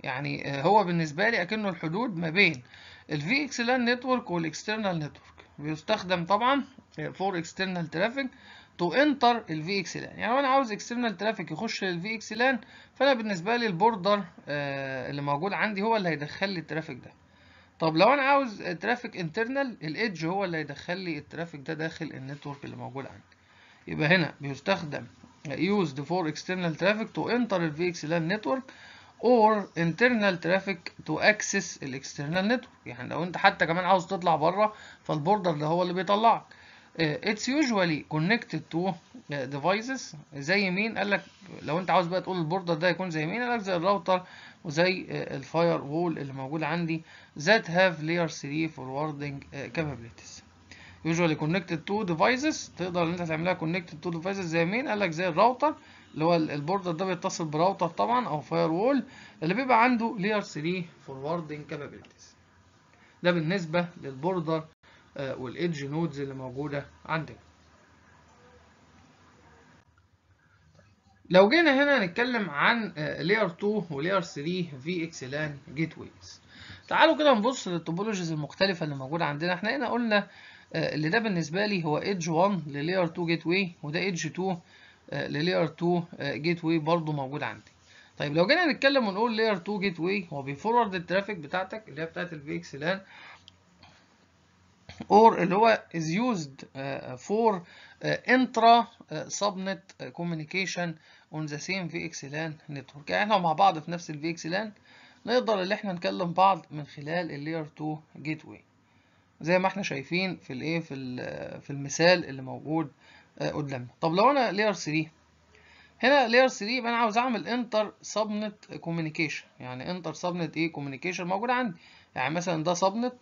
A: يعني آه، هو بالنسبه لي اكنه الحدود ما بين الفي اكس لان نتورك والاكسترنال نتورك بيستخدم طبعا فور اكسترنال ترافيك تو انتر الفي اكس لان يعني لو انا عاوز اكسترنال ترافيك يخش للفي اكس لان فانا بالنسبه لي البوردر آه، اللي موجود عندي هو اللي هيدخل لي الترافيك ده طب لو انا عاوز ترافيك انترنال الايدج هو اللي هيدخل لي الترافيك ده داخل النتورك اللي موجود عندي يبقى هنا بيستخدم آه، used for external traffic to enter the VXLAN network or internal traffic to access الاكسترنال نتورك يعني لو انت حتى كمان عاوز تطلع بره فالبوردر ده هو اللي بيطلعك اتس يوجوالي كونكتد تو ديفايسز زي مين قال لك لو انت عاوز بقى تقول البوردة ده يكون زي مين قال لك زي الراوتر وزي آه، الفاير وول اللي موجود عندي ذات هاف لاير 3 فوروردنج كابابيلتيز يوجوالي كونكتد تو ديفايسز تقدر ان انت تعملها كونكتد تو ديفايسز زي مين قال لك زي الراوتر اللي هو البوردر ده بيتصل براوتر طبعا او فاير وول اللي بيبقى عنده layer 3 فوروردنج كابابيلتيز ده بالنسبة للبوردر آه، والايدج نودز اللي موجودة عندنا لو جينا هنا نتكلم عن آه، Layer 2 Layer 3 في اكسلان جيت ويز تعالوا كده نبص للتوبولوجيز المختلفة اللي موجودة عندنا احنا هنا قلنا آه، اللي ده بالنسبة لي هو ايدج 1 Layer 2 جيت واي وده ايدج 2 Layer 2 جيت واي برضه موجود عندي طيب لو جينا نتكلم ونقول Layer 2 جيت واي هو بيفورورد الترافيك بتاعتك اللي هي بتاعت الفي اكس لان or اللي هو is used uh, for uh, intra uh, subnet communication on the same VXLAN network يعني احنا مع بعض في نفس ال VXLAN نقدر اللي احنا نكلم بعض من خلال ال Layer 2 Gateway زي ما احنا شايفين في الايه في في المثال اللي موجود قدامنا طب لو انا Layer 3 هنا Layer 3 يبقى انا عاوز اعمل انتر سبنت كوميونيكيشن يعني انتر سبنت ايه كوميونيكيشن موجود عندي يعني مثلا ده سبنت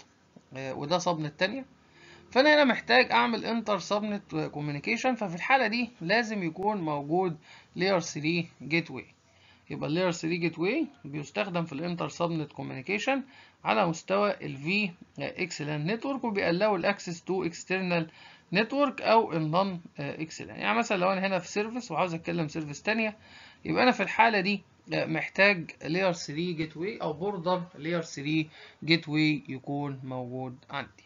A: آه، وده سبنت تانية فانا هنا محتاج اعمل انتر سبنت كوميونيكيشن ففي الحاله دي لازم يكون موجود لير 3 جيت واي يبقى اللير 3 جيت واي بيستخدم في الانتر سبنت كوميونيكيشن على مستوى الفي اكسلان نتورك وبيقلقوا الاكسس تو اكسترنال نتورك او النون اكسلان يعني مثلا لو انا هنا في سيرفيس وعاوز اتكلم سيرفيس تانية يبقى انا في الحاله دي محتاج لير 3 جيت واي او بوردر لير 3 جيت واي يكون موجود عندي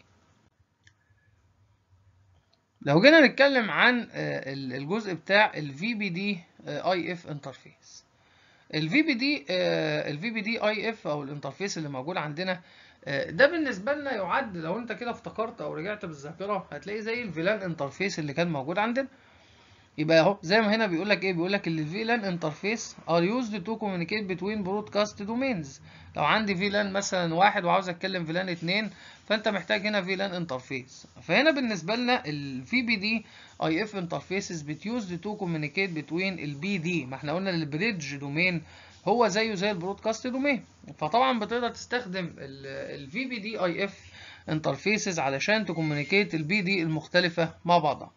A: لو جينا نتكلم عن آه، الجزء بتاع ال VPD آه، IF interface ال VPD آه، ال اي IF او الانترفيس اللي موجود عندنا ده بالنسبه لنا يعد لو انت كده افتكرت او رجعت بالذاكره هتلاقي زي الفيلان انترفيس اللي كان موجود عندنا يبقى اهو زي ما هنا بيقول لك ايه بيقول لك ان الفي لان انترفيس ار يوزد تو كوميونيكيت بتوين برودكاست دومينز لو عندي لان مثلا واحد وعاوز اتكلم لان اتنين فانت محتاج هنا لان انترفيس فهنا بالنسبه لنا بي دي اي اف انترفيسز بتيوزد تو كوميونيكيت بتوين البي دي ما احنا قلنا البريدج دومين هو زيه زي البرودكاست دومين فطبعا بتقدر تستخدم بي دي اي اف انترفيسز علشان تكومينيكيت البي دي المختلفه مع بعضها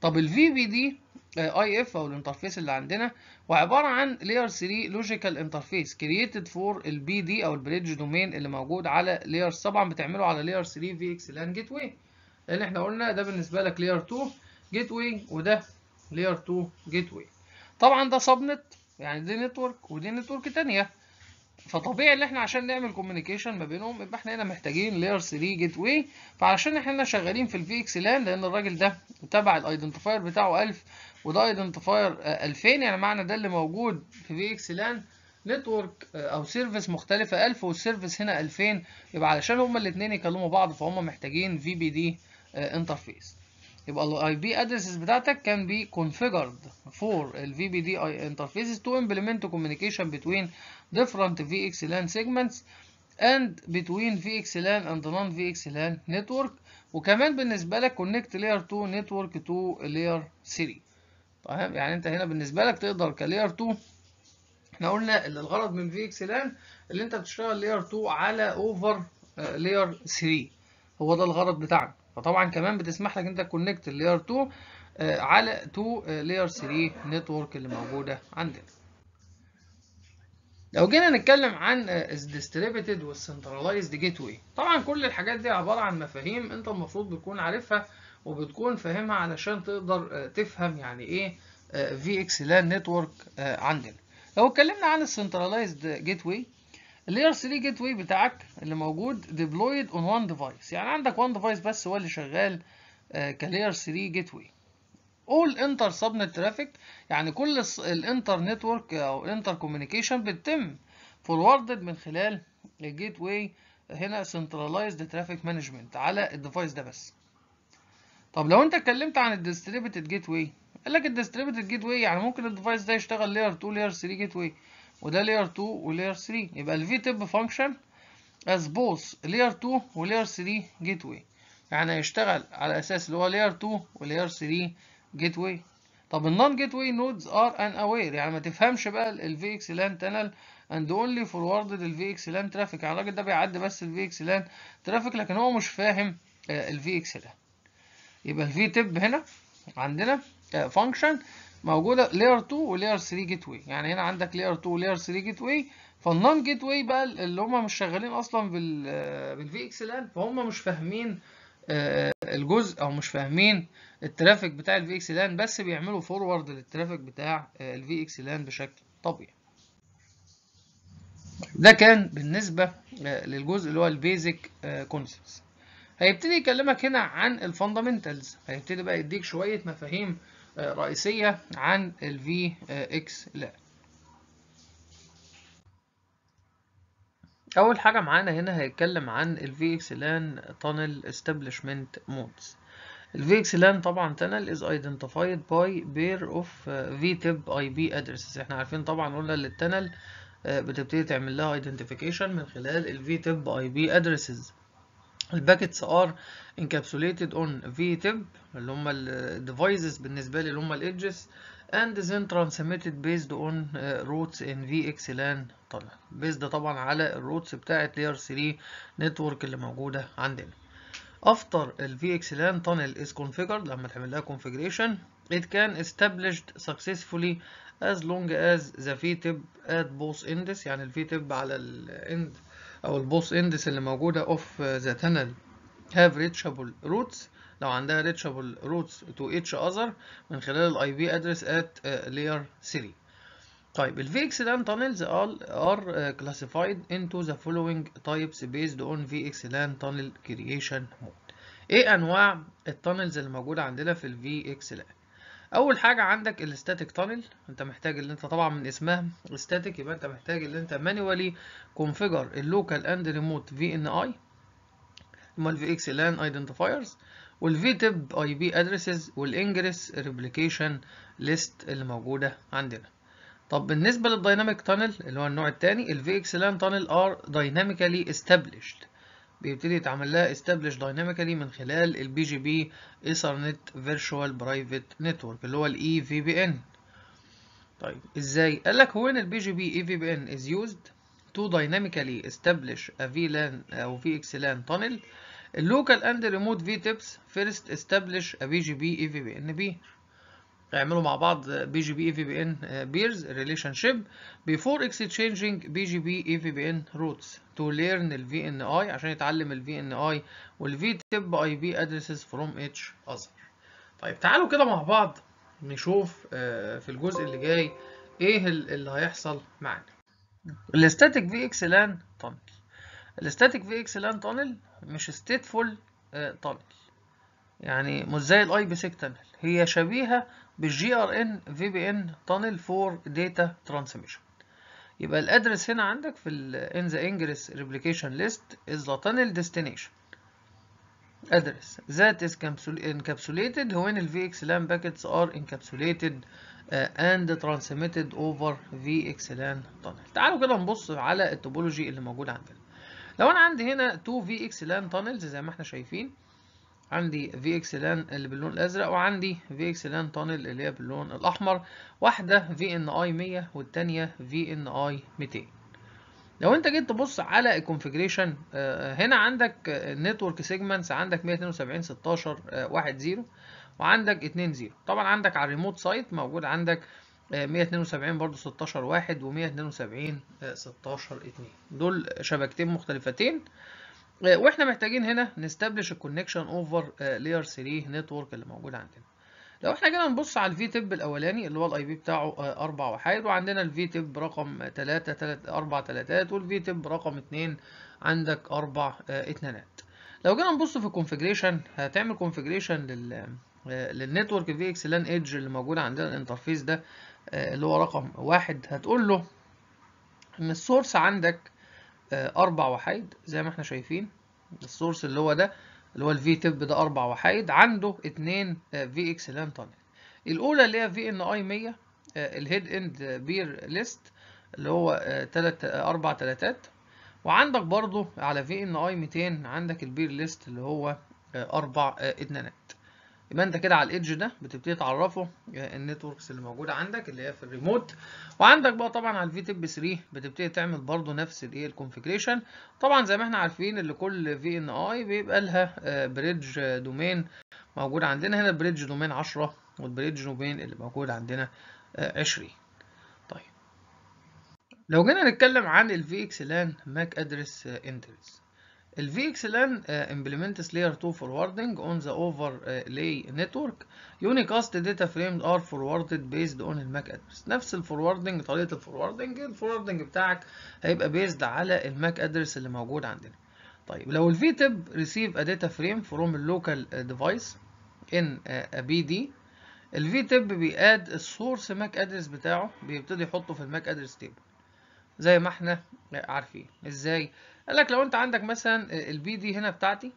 A: طب الفي بي دي اي اف او الانترفيس اللي عندنا هو عباره عن لاير 3 لوجيكال انترفيس كرييتد فور البي دي او البريدج دومين اللي موجود على لاير طبعا بتعمله على لاير 3 في اكس لان جيت واي لان احنا قلنا ده بالنسبه لك لاير 2 جيت واي وده لاير 2 جيت واي طبعا ده سبنت يعني دي نتورك ودي نتورك ثانيه فطبيعي ان احنا عشان نعمل كوميونيكيشن ما بينهم يبقى احنا هنا محتاجين لاير 3 جيت واي فعشان احنا شغالين في الفي اكس لان لان الراجل ده تبع الايدنتيفاير بتاعه 1000 وده ايدنتيفاير آه، 2000 يعني معنى ده اللي موجود في في اكس لان نتورك او سيرفيس مختلفه 1000 والسيرفيس هنا 2000 يبقى علشان هما الاثنين يكلموا بعض فهم محتاجين في بي دي انترفيس يبقى الـ IP addresses بتاعتك كان بي configured for الـ VBDI interfaces to implement communication between different VXLAN segments and between VXLAN and non VXLAN network وكمان بالنسبة لك connect layer 2 network to layer 3 طيب يعني انت هنا بالنسبة لك تقدر layer 2 احنا قلنا ان الغرض من VXLAN اللي انت بتشتغل layer 2 على over layer 3 هو ده الغرض بتاعك فطبعا كمان بتسمح لك انت تكونكت اللاير 2 على 2 لاير 3 نتورك اللي موجوده عندنا لو جينا نتكلم عن الديستريبيتد والسنترلايزد جيت واي طبعا كل الحاجات دي عباره عن مفاهيم انت المفروض بتكون عارفها وبتكون فاهمها علشان تقدر آه، تفهم يعني ايه في اكس لان نتورك عندنا لو اتكلمنا عن السنترلايزد جيت واي اللير 3 جيت واي بتاعك اللي موجود ديبلويد اون وان ديفايس يعني عندك وان ديفايس بس هو اللي شغال آه، كلير 3 جيت واي all inter subnet traffic يعني كل الانتر نتورك او انتر كوميونيكيشن بتتم فوروردد من خلال الجيت واي هنا centralized traffic management على الديفايس ده بس طب لو انت اتكلمت عن الديستريبيوتد جيت واي قال لك الديستريبيوتد جيت واي يعني ممكن الديفايس ده يشتغل لير 2 لير 3 جيت واي وده layer 2 وlayer 3 يبقى ال VTIP function as both layer 2 وlayer 3 gateway يعني هيشتغل على اساس اللي هو layer 2 وlayer 3 gateway طب ال non gateway nodes are unaware يعني ما تفهمش بقى ال VXLAN tunnel and only forwarded ال VXLAN traffic يعني الراجل ده بيعدي بس ال VXLAN traffic لكن هو مش فاهم ال VXLAN يبقى ال VTIP هنا عندنا function موجوده لير 2 ولير 3 جيت واي يعني هنا عندك لير 2 ولير 3 جيت واي فالنون جيت واي بقى اللي هم مش شغالين اصلا بال آه، بالفي اكس لان فهم مش فاهمين آه، الجزء او مش فاهمين الترافيك بتاع الفي اكس لان بس بيعملوا فورورد للترافيك بتاع الفي اكس لان بشكل طبيعي ده كان بالنسبه آه، للجزء اللي هو البيزك كونسبتس هيبتدي يكلمك هنا عن الفاندامنتالز هيبتدي بقى يديك شويه مفاهيم رئيسية عن الـ Vx lab أول حاجة معانا هنا هيتكلم عن ال VXLAN Tunnel Establishment Modes ال VXLAN طبعا Tunnel is identified by pair of VTIP IP addresses احنا عارفين طبعا قلنا للتنل بتبتدي تعمل لها identification من خلال الـ VTIP IP addresses الباكتس ار انكابسوليتد اون في تيب اللي هم الديفايسز بالنسبه لي اللي هم الايدجز اند ذن ترانسميتد بيزد اون روتس ان في اكس لان طلع بيزد طبعا على الروتس بتاعت لير 3 نتورك اللي موجوده عندنا افتر الفي اكس لان تانل از كونفيجرد لما تعمل لها كونفيجريشن ات كان استابليشد سكسسفولي از لونج از ذا في تيب ات بوث اندس يعني الفي تيب على الاند أو البوس إندس اللي موجودة أوف ذا تنل هاف ريتشابل روتس لو عندها ريتشابل روتس تو اتش اذر من خلال الاي بي ادرس ات لاير 3 طيب الفي اكس لان تانلز ار كلاسيفايد انتو ذا فولوينج تايبس بيزد اون في اكس لان تانل كرييشن مود ايه انواع التانلز اللي موجوده عندنا في الفي اكس لان اول حاجه عندك الاستاتيك تانل انت محتاج اللي انت طبعا من اسمها استاتيك يبقى انت محتاج اللي انت مانيوالي كونفيجر اللوكال اند ريموت في ان اي امال في اكس لان ايدنتيفايرز والفي تيب اي بي ادريسز والانجريس ريبليكيشن ليست اللي موجوده عندنا طب بالنسبه للدايناميك تانل اللي هو النوع الثاني الفي اكس لان تانل ار دايناميكالي استابليشد بيبتدي يتعمل لها استابليش دايناميكالي من خلال البي جي بي ايثرنت فيرتشوال برايفت نتورك اللي هو الاي في بي ان طيب ازاي قال لك when البي جي بي اي في بي ان از يوزد تو دايناميكالي dynamically ا في لان او في اكس لان تانل اللوكال اند ريموت في تيبس فيرست استابليش بي جي بي اي في بي ان بي اعملوا مع بعض بي جي بي اي في بي ان بيرز ريليشن شيب بيفور اكستشينجينج بي جي بي اي في بي ان روتس تو ليرن الفي ان اي عشان يتعلم الفي ان اي VTIP تب اي بي each فروم اتش اذر طيب تعالوا كده مع بعض نشوف آه، في الجزء اللي جاي ايه اللي هيحصل معانا الاستاتيك في اكس لان تانل الاستاتيك في اكس لان تانل مش stateful تانل آه، يعني مش زي الاي بي 6 تانل هي شبيهه بالجي ار ان في بي ان تانل فور داتا ترانسميشن يبقى الادرس هنا عندك في ال in the ingress replication list is the tunnel destination address that is encapsulated when VXLAN packets are encapsulated and transmitted over VXLAN tunnel تعالوا كده نبص على التوبولوجي اللي موجود عندنا لو انا عندي هنا 2 VXLAN tunnels زي ما احنا شايفين عندي في اكس لان اللي باللون الازرق وعندي في اكس لان تانل اللي هي باللون الاحمر واحده في ان اي 100 والثانيه في ان اي 200 لو انت جيت تبص على الكونفجريشن آه، هنا عندك النتورك سيجمنتس عندك 172 16 1 0 وعندك 2 0 طبعا عندك على الريموت سايت موجود عندك 172 برضو 16 1 و 172 16 2 دول شبكتين مختلفتين آه، واحنا محتاجين هنا نستبلش الكونكشن اوفر لاير 3 نتورك اللي موجود عندنا لو احنا جينا نبص على الفي تيب الاولاني اللي هو الاي بي بتاعه آه، اربع وحايد وعندنا الفي تيب رقم 3 3 اربع تلاتات والفي تيب رقم 2 عندك اربع آه، اتنانات لو جينا نبص في الكونفجريشن هتعمل كونفجريشن لل للنتورك في اكس لان ايدج اللي موجود عندنا الانترفيس ده اللي هو رقم واحد هتقول له ان السورس عندك آه، أربع وحيد زي ما احنا شايفين السورس اللي هو ده اللي هو الفي تب ده أربع وحيد عنده اتنين في اكس لان تانل الأولى اللي هي في ان اي 100 الهيد اند بير ليست اللي هو آه، تلات آه، أربع تلاتات وعندك برضو على في ان اي 200 عندك البير ليست اللي هو أربع اتنانات يبقى انت كده على الايدج ده بتبتدي تعرفه النتوركس اللي موجوده عندك اللي هي في الريموت وعندك بقى طبعا على الفي تب 3 بتبتدي تعمل برضو نفس الايه الكونفجريشن طبعا زي ما احنا عارفين اللي كل في ان اي بيبقى لها بريدج آه، دومين موجود عندنا هنا البريدج دومين 10 والبريدج دومين اللي موجود عندنا 20 آه، طيب لو جينا نتكلم عن الفي اكس لان ماك ادرس انترز ال VXLAN implements layer 2 forwarding on the overlay network unicast data frames are forwarded based on MAC address نفس forwarding طريقة ال forwarding بتاعك هيبقى based على MAC address اللي موجود عندنا طيب لو ال VTIP receive a data frame from a local device in a BD ال VTIP بيقاد السورس MAC address بتاعه بيبتدي يحطه في ال MAC address table زي ما احنا عارفين ازاي قال لك لو انت عندك مثلا البي دي هنا بتاعتي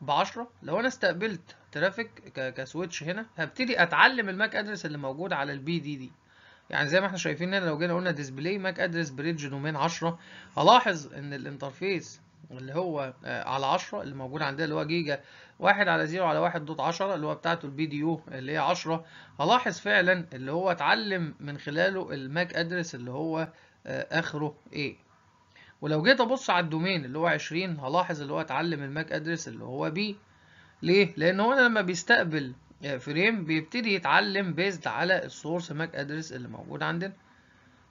A: ب 10 لو انا استقبلت ترافيك كسويتش هنا هبتدي اتعلم الماك ادرس اللي موجود على البي دي دي يعني زي ما احنا شايفين هنا لو جينا قلنا ديسبلاي ماك ادرس بريدج دومين 10 هلاحظ ان الانترفيس اللي هو آه، على 10 اللي موجود عندنا اللي هو جيجا 1 على 0 على 1 دوت 10 اللي هو بتاعته البي دي يو اللي هي 10 هلاحظ فعلا اللي هو اتعلم من خلاله الماك ادرس اللي هو آه، اخره ايه ولو جيت ابص على الدومين اللي هو 20 هلاحظ اللي هو اتعلم الماك ادرس اللي هو بي ليه لان هو لما بيستقبل فريم بيبتدي يتعلم بيزد على السورس ماك ادرس اللي موجود عندنا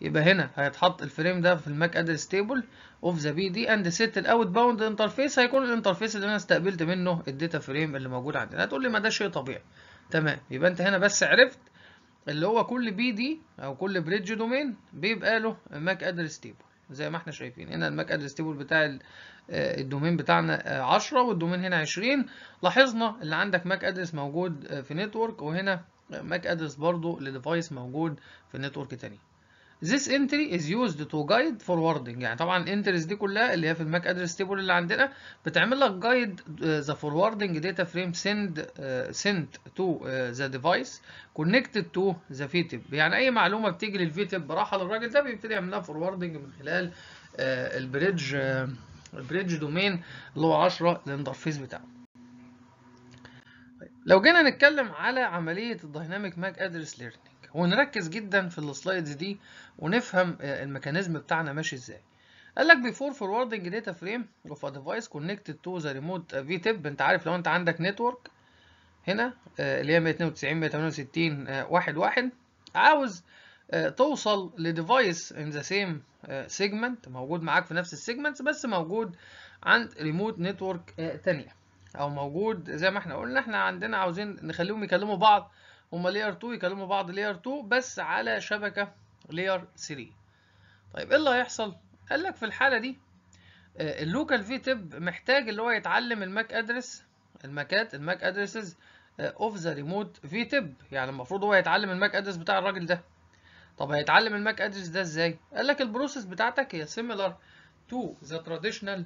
A: يبقى هنا هيتحط الفريم ده في الماك ادرس تيبل اوف ذا بي دي اند سيت الاوت باوند انترفيس هيكون الانترفيس اللي انا استقبلت منه الداتا فريم اللي موجود عندنا هتقول لي ما ده شيء طبيعي تمام يبقى انت هنا بس عرفت اللي هو كل بي دي او كل بريدج دومين بيبقى له ماك ادرس تيبل زي ما احنا شايفين هنا الماك ادرس تيبل بتاع آه، الدومين بتاعنا 10 آه، والدومين هنا 20 لاحظنا اللي عندك ماك ادرس موجود آه، في نتورك وهنا ماك ادرس برضو لديفايس موجود في نتورك تاني This entry is used to guide forwarding يعني طبعا entries دي كلها اللي هي في الماك ادرس تيبل اللي عندنا بتعمل لك جايد ذا uh, forwarding data frame send uh, sent to uh, the device connected to the VTIP يعني اي معلومه بتيجي للفيتب براحه للراجل ده بيبتدي يعمل لها forwarding من خلال البريدج البريدج دومين اللي هو 10 الانترفيس بتاعه طيب، لو جينا نتكلم على عملية الديناميك ماك ادرس ليرنينج ونركز جدا في السلايدز دي ونفهم آه، الميكانيزم بتاعنا ماشي ازاي قال لك before forwarding data frame of a device connected to the remote آه، VTIP انت عارف لو انت عندك نتورك هنا آه، اللي هي 192 168 11 عاوز توصل لديفايس ان ذا سيم سيجمنت موجود معاك في نفس السيجمنت بس موجود عند ريموت نتورك تانية او موجود زي ما احنا قلنا احنا عندنا عاوزين نخليهم يكلموا بعض هما لير 2 يكلموا بعض لير 2 بس على شبكة لير 3 طيب ايه اللي هيحصل؟ قال لك في الحالة دي اللوكال في تيب محتاج اللي هو يتعلم الماك ادرس الماكات الماك ادرسز اوف ذا ريموت في تيب يعني المفروض هو يتعلم الماك ادرس بتاع الراجل ده طب هيتعلم الماك ادرس ده ازاي؟ قال لك البروسيس بتاعتك هي سيميلر تو ذا تراديشنال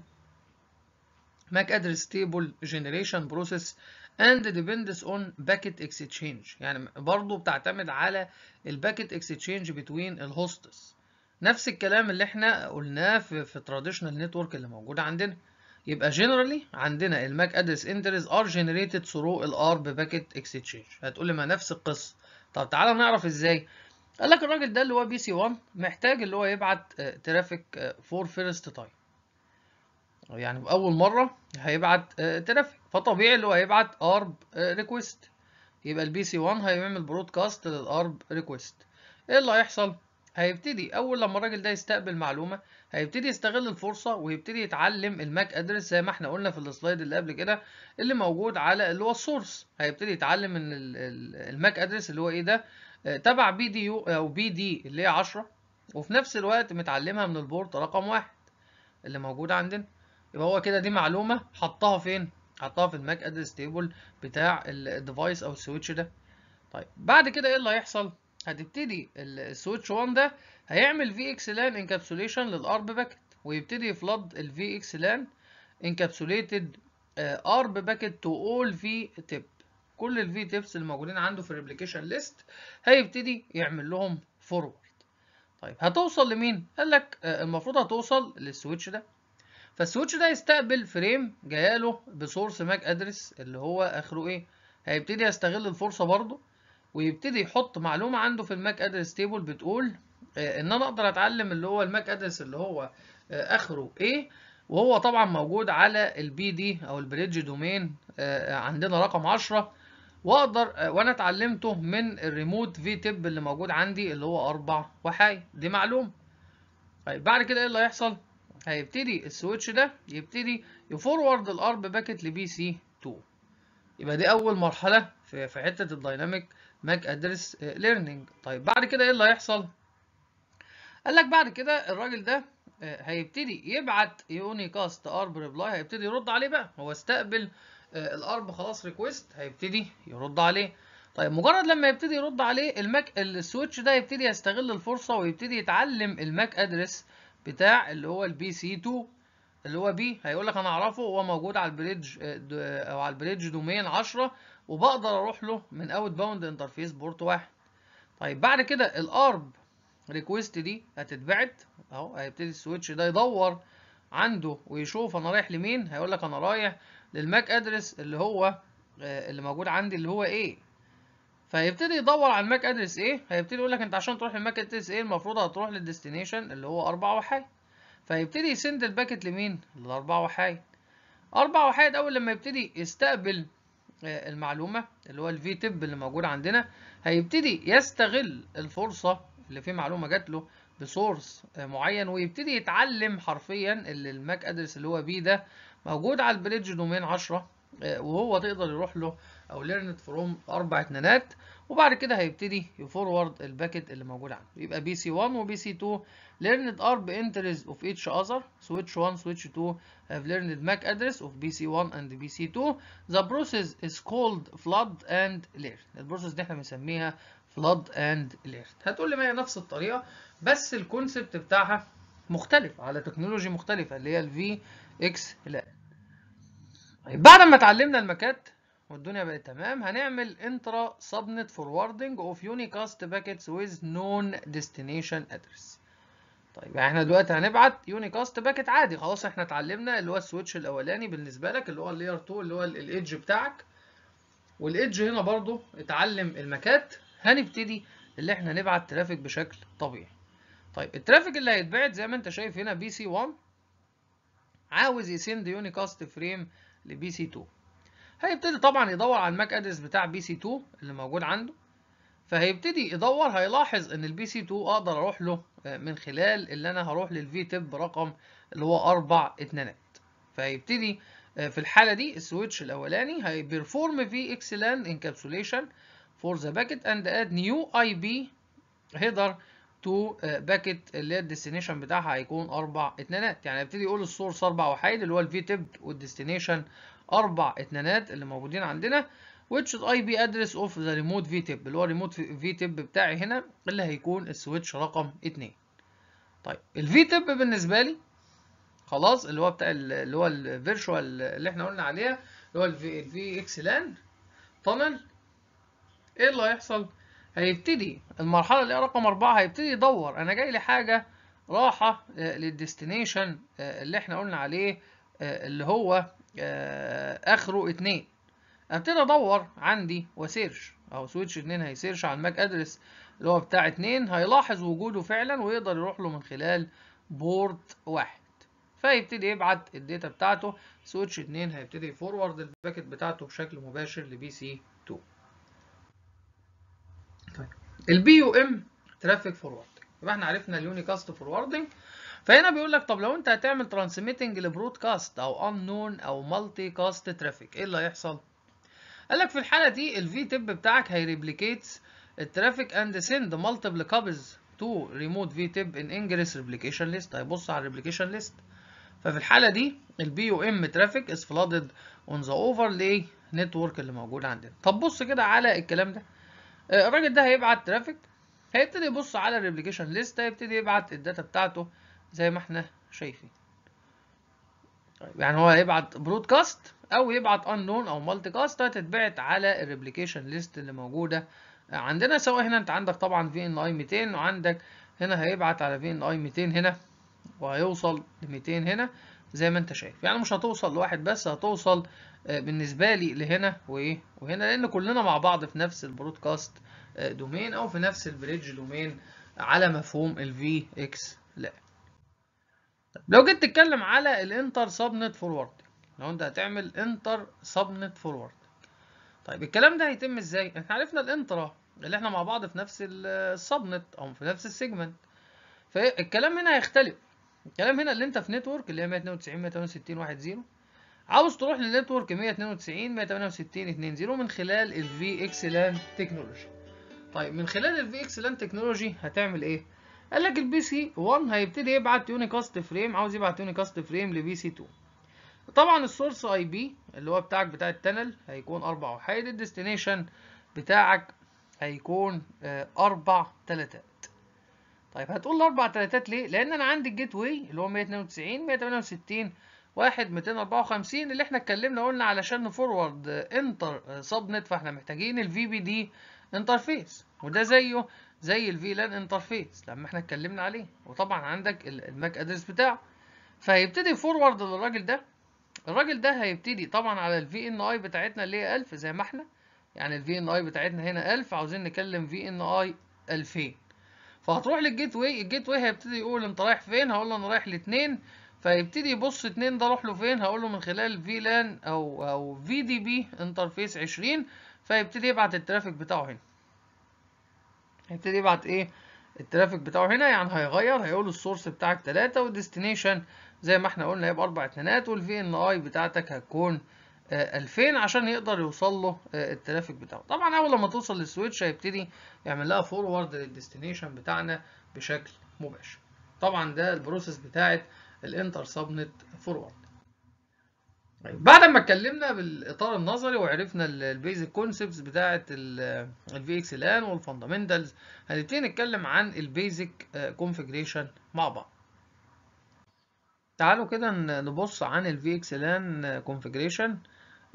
A: ماك ادرس تيبل جنريشن بروسيس and depends on packet exchange يعني برضو بتعتمد على الباكت exchange between الهوستس نفس الكلام اللي احنا قلناه في في traditional network اللي موجود عندنا يبقى generally عندنا الماك address entries are generated through الار packet exchange هتقول لي ما نفس القصه طب تعالى نعرف ازاي قال لك الراجل ده اللي هو بي سي 1 محتاج اللي هو يبعت ترافيك فور فيرست تايم يعني باول مره هيبعت ترافيك آه، فطبيعي اللي هو هيبعت ارب ريكويست يبقى البي سي 1 هيعمل برودكاست للارب ريكويست ايه اللي هيحصل هيبتدي اول لما الراجل ده يستقبل معلومه هيبتدي يستغل الفرصه ويبتدي يتعلم الماك ادرس زي ما احنا قلنا في السلايد اللي قبل كده اللي موجود على اللي هو السورس هيبتدي يتعلم ان الماك ادرس اللي هو ايه ده تبع بي دي يو او بي دي اللي هي 10 وفي نفس الوقت متعلمها من البورت رقم واحد اللي موجود عندنا يبقى هو كده دي معلومه حطها فين حطها في الماك ادرس تيبل بتاع الديفايس او السويتش ده طيب بعد كده ايه اللي هيحصل هتبتدي السويتش 1 ده هيعمل في اكس لان انكابسوليشن للارب باكت ويبتدي يفلد الفي اكس لان انكابسوليتد ارب باكت تو اول في تيب كل الفي تيبس الموجودين عنده في الريبليكيشن ليست هيبتدي يعمل لهم فورورد طيب هتوصل لمين قال لك آه، المفروض هتوصل للسويتش ده فالسويتش ده هيستقبل فريم جايه له بسورس ماك ادرس اللي هو اخره ايه هيبتدي يستغل الفرصه برضه ويبتدي يحط معلومه عنده في الماك ادرس تيبل بتقول آه، ان انا اقدر اتعلم اللي هو الماك ادرس اللي هو آه، اخره ايه وهو طبعا موجود على البي دي او البريدج دومين آه، عندنا رقم 10 واقدر وانا اتعلمته من الريموت في تيب اللي موجود عندي اللي هو اربع وحاي دي معلومه طيب بعد كده ايه اللي هيحصل هيبتدي السويتش ده يبتدي يفورورد الارب باكت لبي سي 2 يبقى دي اول مرحله في حته الدايناميك ماك ادرس ليرنينج طيب بعد كده ايه اللي هيحصل قال لك بعد كده الراجل ده آه، هيبتدي يبعت يونيكاست ارب ريبلاي هيبتدي يرد عليه بقى هو استقبل آه، الارب خلاص ريكويست هيبتدي يرد عليه طيب مجرد لما يبتدي يرد عليه الماك السويتش ده يبتدي يستغل الفرصه ويبتدي يتعلم الماك ادرس بتاع اللي هو البي سي 2 اللي هو بي هيقول لك انا اعرفه هو موجود على البريدج آه، او على البريدج دومين 10 وبقدر اروح له من اوت باوند انترفيس بورت واحد طيب بعد كده الارب ريكويست دي هتتبعت اهو هيبتدي السويتش ده يدور عنده ويشوف انا رايح لمين هيقول لك انا رايح للماك ادرس اللي هو آه، اللي موجود عندي اللي هو ايه فهيبتدي يدور على الماك ادرس ايه هيبتدي يقول لك انت عشان تروح الماك ادرس ايه المفروض هتروح للديستنيشن اللي هو اربع وحايد فيبتدي يسند الباكت لمين للاربع وحايد اربع وحايد اول لما يبتدي يستقبل آه، المعلومه اللي هو الفي تب اللي موجود عندنا هيبتدي يستغل الفرصه اللي في معلومه جات له بسورس آه، معين ويبتدي يتعلم حرفيا اللي الماك ادرس اللي هو بيه ده موجود على البريدج دومين 10 آه، وهو تقدر يروح له او ليرند فروم اربع اتنينات وبعد كده هيبتدي يفورورد الباكت اللي موجود عنده يبقى بي سي 1 وبي سي 2 ليرند ار the اوف اتش اذر سويتش 1 سويتش 2 هاف ليرند ماك address اوف بي سي 1 اند بي سي 2 ذا بروسيس از كولد فلود اند لير البروسيس دي احنا بنسميها فلود اند لير هتقول لي ما هي نفس الطريقه بس الكونسبت بتاعها مختلف على تكنولوجي مختلفه اللي هي الفي اكس لان طيب، بعد ما اتعلمنا المكات والدنيا بقت تمام هنعمل انترا سبنت فوروردنج اوف يونيكاست باكيتس ويز نون ديستنيشن ادرس طيب يعني احنا دلوقتي هنبعت يونيكاست باكيت عادي خلاص احنا اتعلمنا اللي هو السويتش الاولاني بالنسبه لك اللي هو اللاير 2 اللي هو الايدج بتاعك والايدج هنا برضو اتعلم المكات هنبتدي اللي احنا نبعت ترافيك بشكل طبيعي طيب الترافيك اللي هيتبعت زي ما انت شايف هنا بي سي 1 عاوز يسند يونيكاست فريم لبي سي 2 هيبتدي طبعا يدور على الماك ادرس بتاع بي سي 2 اللي موجود عنده فهيبتدي يدور هيلاحظ ان البي سي 2 اقدر اروح له آه، من خلال اللي انا هروح للفي تب رقم اللي هو اربع اتنانات فهيبتدي آه، في الحاله دي السويتش الاولاني هيبرفورم في اكس لاند انكابسوليشن فور ذا باكيت اند اد نيو اي بي هيدر تو باكيت اللي هي الديستنيشن بتاعها هيكون اربع اتنانات يعني هيبتدي يقول السورس اربع وحيد اللي هو الفي تب والديستنيشن اربع اتنانات اللي موجودين عندنا which is IP address of the remote VTIP اللي هو remote VTIP بتاعي هنا اللي هيكون السويتش رقم اتنين طيب ال VTIP بالنسبه لي خلاص اللي هو بتاع اللي هو الفيرشوال اللي احنا قلنا عليها اللي هو ال VXLAN tunnel ايه اللي هيحصل هيبتدي المرحله اللي هي رقم اربعة هيبتدي يدور انا جاي لي حاجه راحه آه، للديستنيشن آه، اللي احنا قلنا عليه آه، اللي هو آه، اخره اتنين ابتدي ادور عندي وسيرش او سويتش اتنين هيسيرش على الماك ادرس اللي هو بتاع اتنين هيلاحظ وجوده فعلا ويقدر يروح له من خلال بورت واحد فيبتدي يبعت الداتا بتاعته سويتش 2 هيبتدي فورورد الباكت بتاعته بشكل مباشر لبي سي 2 طيب البي يو ام ترافيك فورورد يبقى احنا عرفنا اليونيكاست فوروردنج فهنا بيقول لك طب لو انت هتعمل ترانسميتنج لبرودكاست او ان نون او مالتي كاست ترافيك ايه اللي هيحصل قال لك في الحاله دي الفي تيب بتاعك هيريبليكيتس الترافيك اند سند مالتيبل كابلز تو ريموت في تيب ان انجريس ريبليكيشن ليست هيبص على الريبليكيشن ليست ففي الحاله دي البي يو ام ترافيك از فلودد اون ذا اوفرلي نتورك اللي موجود عندنا طب بص كده على الكلام ده آه، الراجل ده هيبعت ترافيك هيبتدي يبص على الريبليكيشن ليست هيبتدي يبعت الداتا بتاعته زي ما احنا شايفين طيب يعني هو هيبعت برودكاست او يبعت انون او مالتي كاست هتتبعت على الريبليكيشن ليست اللي موجوده عندنا سواء هنا انت عندك طبعا في ان اي 200 وعندك هنا هيبعت على في ان اي 200 هنا وهيوصل ل 200 هنا زي ما انت شايف يعني مش هتوصل لواحد بس هتوصل آه، بالنسبه لي لهنا وايه وهنا لان كلنا مع بعض في نفس البرودكاست آه، دومين او في نفس البريدج دومين على مفهوم الفي اكس لاب طيب لو جيت تتكلم على الانتر سبنت فورورد لو انت هتعمل انتر سبنت فورورد طيب الكلام ده هيتم ازاي؟ احنا عرفنا الانترا اللي احنا مع بعض في نفس السبنت او في نفس السيجمنت فالكلام هنا هيختلف الكلام هنا اللي انت في نتورك اللي هي 192 168 10 عاوز تروح للنتورك 192 168 20 من خلال الفي اكس لان تكنولوجي طيب من خلال الفي اكس لان تكنولوجي هتعمل ايه قال لك البي سي 1 هيبتدي يبعت يونيكاست فريم عاوز يبعت يونيكاست فريم لبي سي 2 طبعا السورس اي بي اللي هو بتاعك بتاع التنل هيكون اربع وحيد الديستنيشن بتاعك هيكون آه، اربع تلاتات طيب هتقول اربع تلاتات ليه لان انا عندي الجيت واي اللي هو 192 168 واحد 254 اللي احنا اتكلمنا قلنا علشان نفورورد انتر آه، سبنت آه، فاحنا محتاجين الفي بي دي انترفيس وده زيه زي الفي لان انترفيس لما احنا اتكلمنا عليه وطبعا عندك الماك ادرس بتاعه فهيبتدي فورورد للراجل ده الراجل ده هيبتدي طبعا على الفي ان اي بتاعتنا اللي هي 1000 زي ما احنا يعني الفي ان اي بتاعتنا هنا 1000 عاوزين نكلم في ان اي 2000 فهتروح للجيت واي الجيت واي هيبتدي يقول انت رايح فين هقول له انا رايح لاثنين فيبتدي يبص اتنين ده اروح له فين هقول له من خلال في لان او او في دي بي انترفيس 20 فيبتدي يبعت الترافيك بتاعه هنا هيبتدي يبعت ايه الترافيك بتاعه هنا يعني هيغير هيقول السورس بتاعك 3 والديستنيشن زي ما احنا قلنا هيبقى 4 اتنينات والفي ان اي بتاعتك هتكون 2000 آه، عشان يقدر يوصل له آه، الترافيك بتاعه طبعا اول لما توصل للسويتش هيبتدي يعمل لها فورورد للديستنيشن بتاعنا بشكل مباشر طبعا ده البروسيس بتاعت الانتر سبنت فورورد طيب. بعد ما اتكلمنا بالاطار النظري وعرفنا البيزك كونسبتس بتاعه الفي اكس الان والفاندامنتالز هنبتدي نتكلم عن البيزك كونفجريشن آه، مع بعض تعالوا كده نبص عن الفي اكس الان كونفجريشن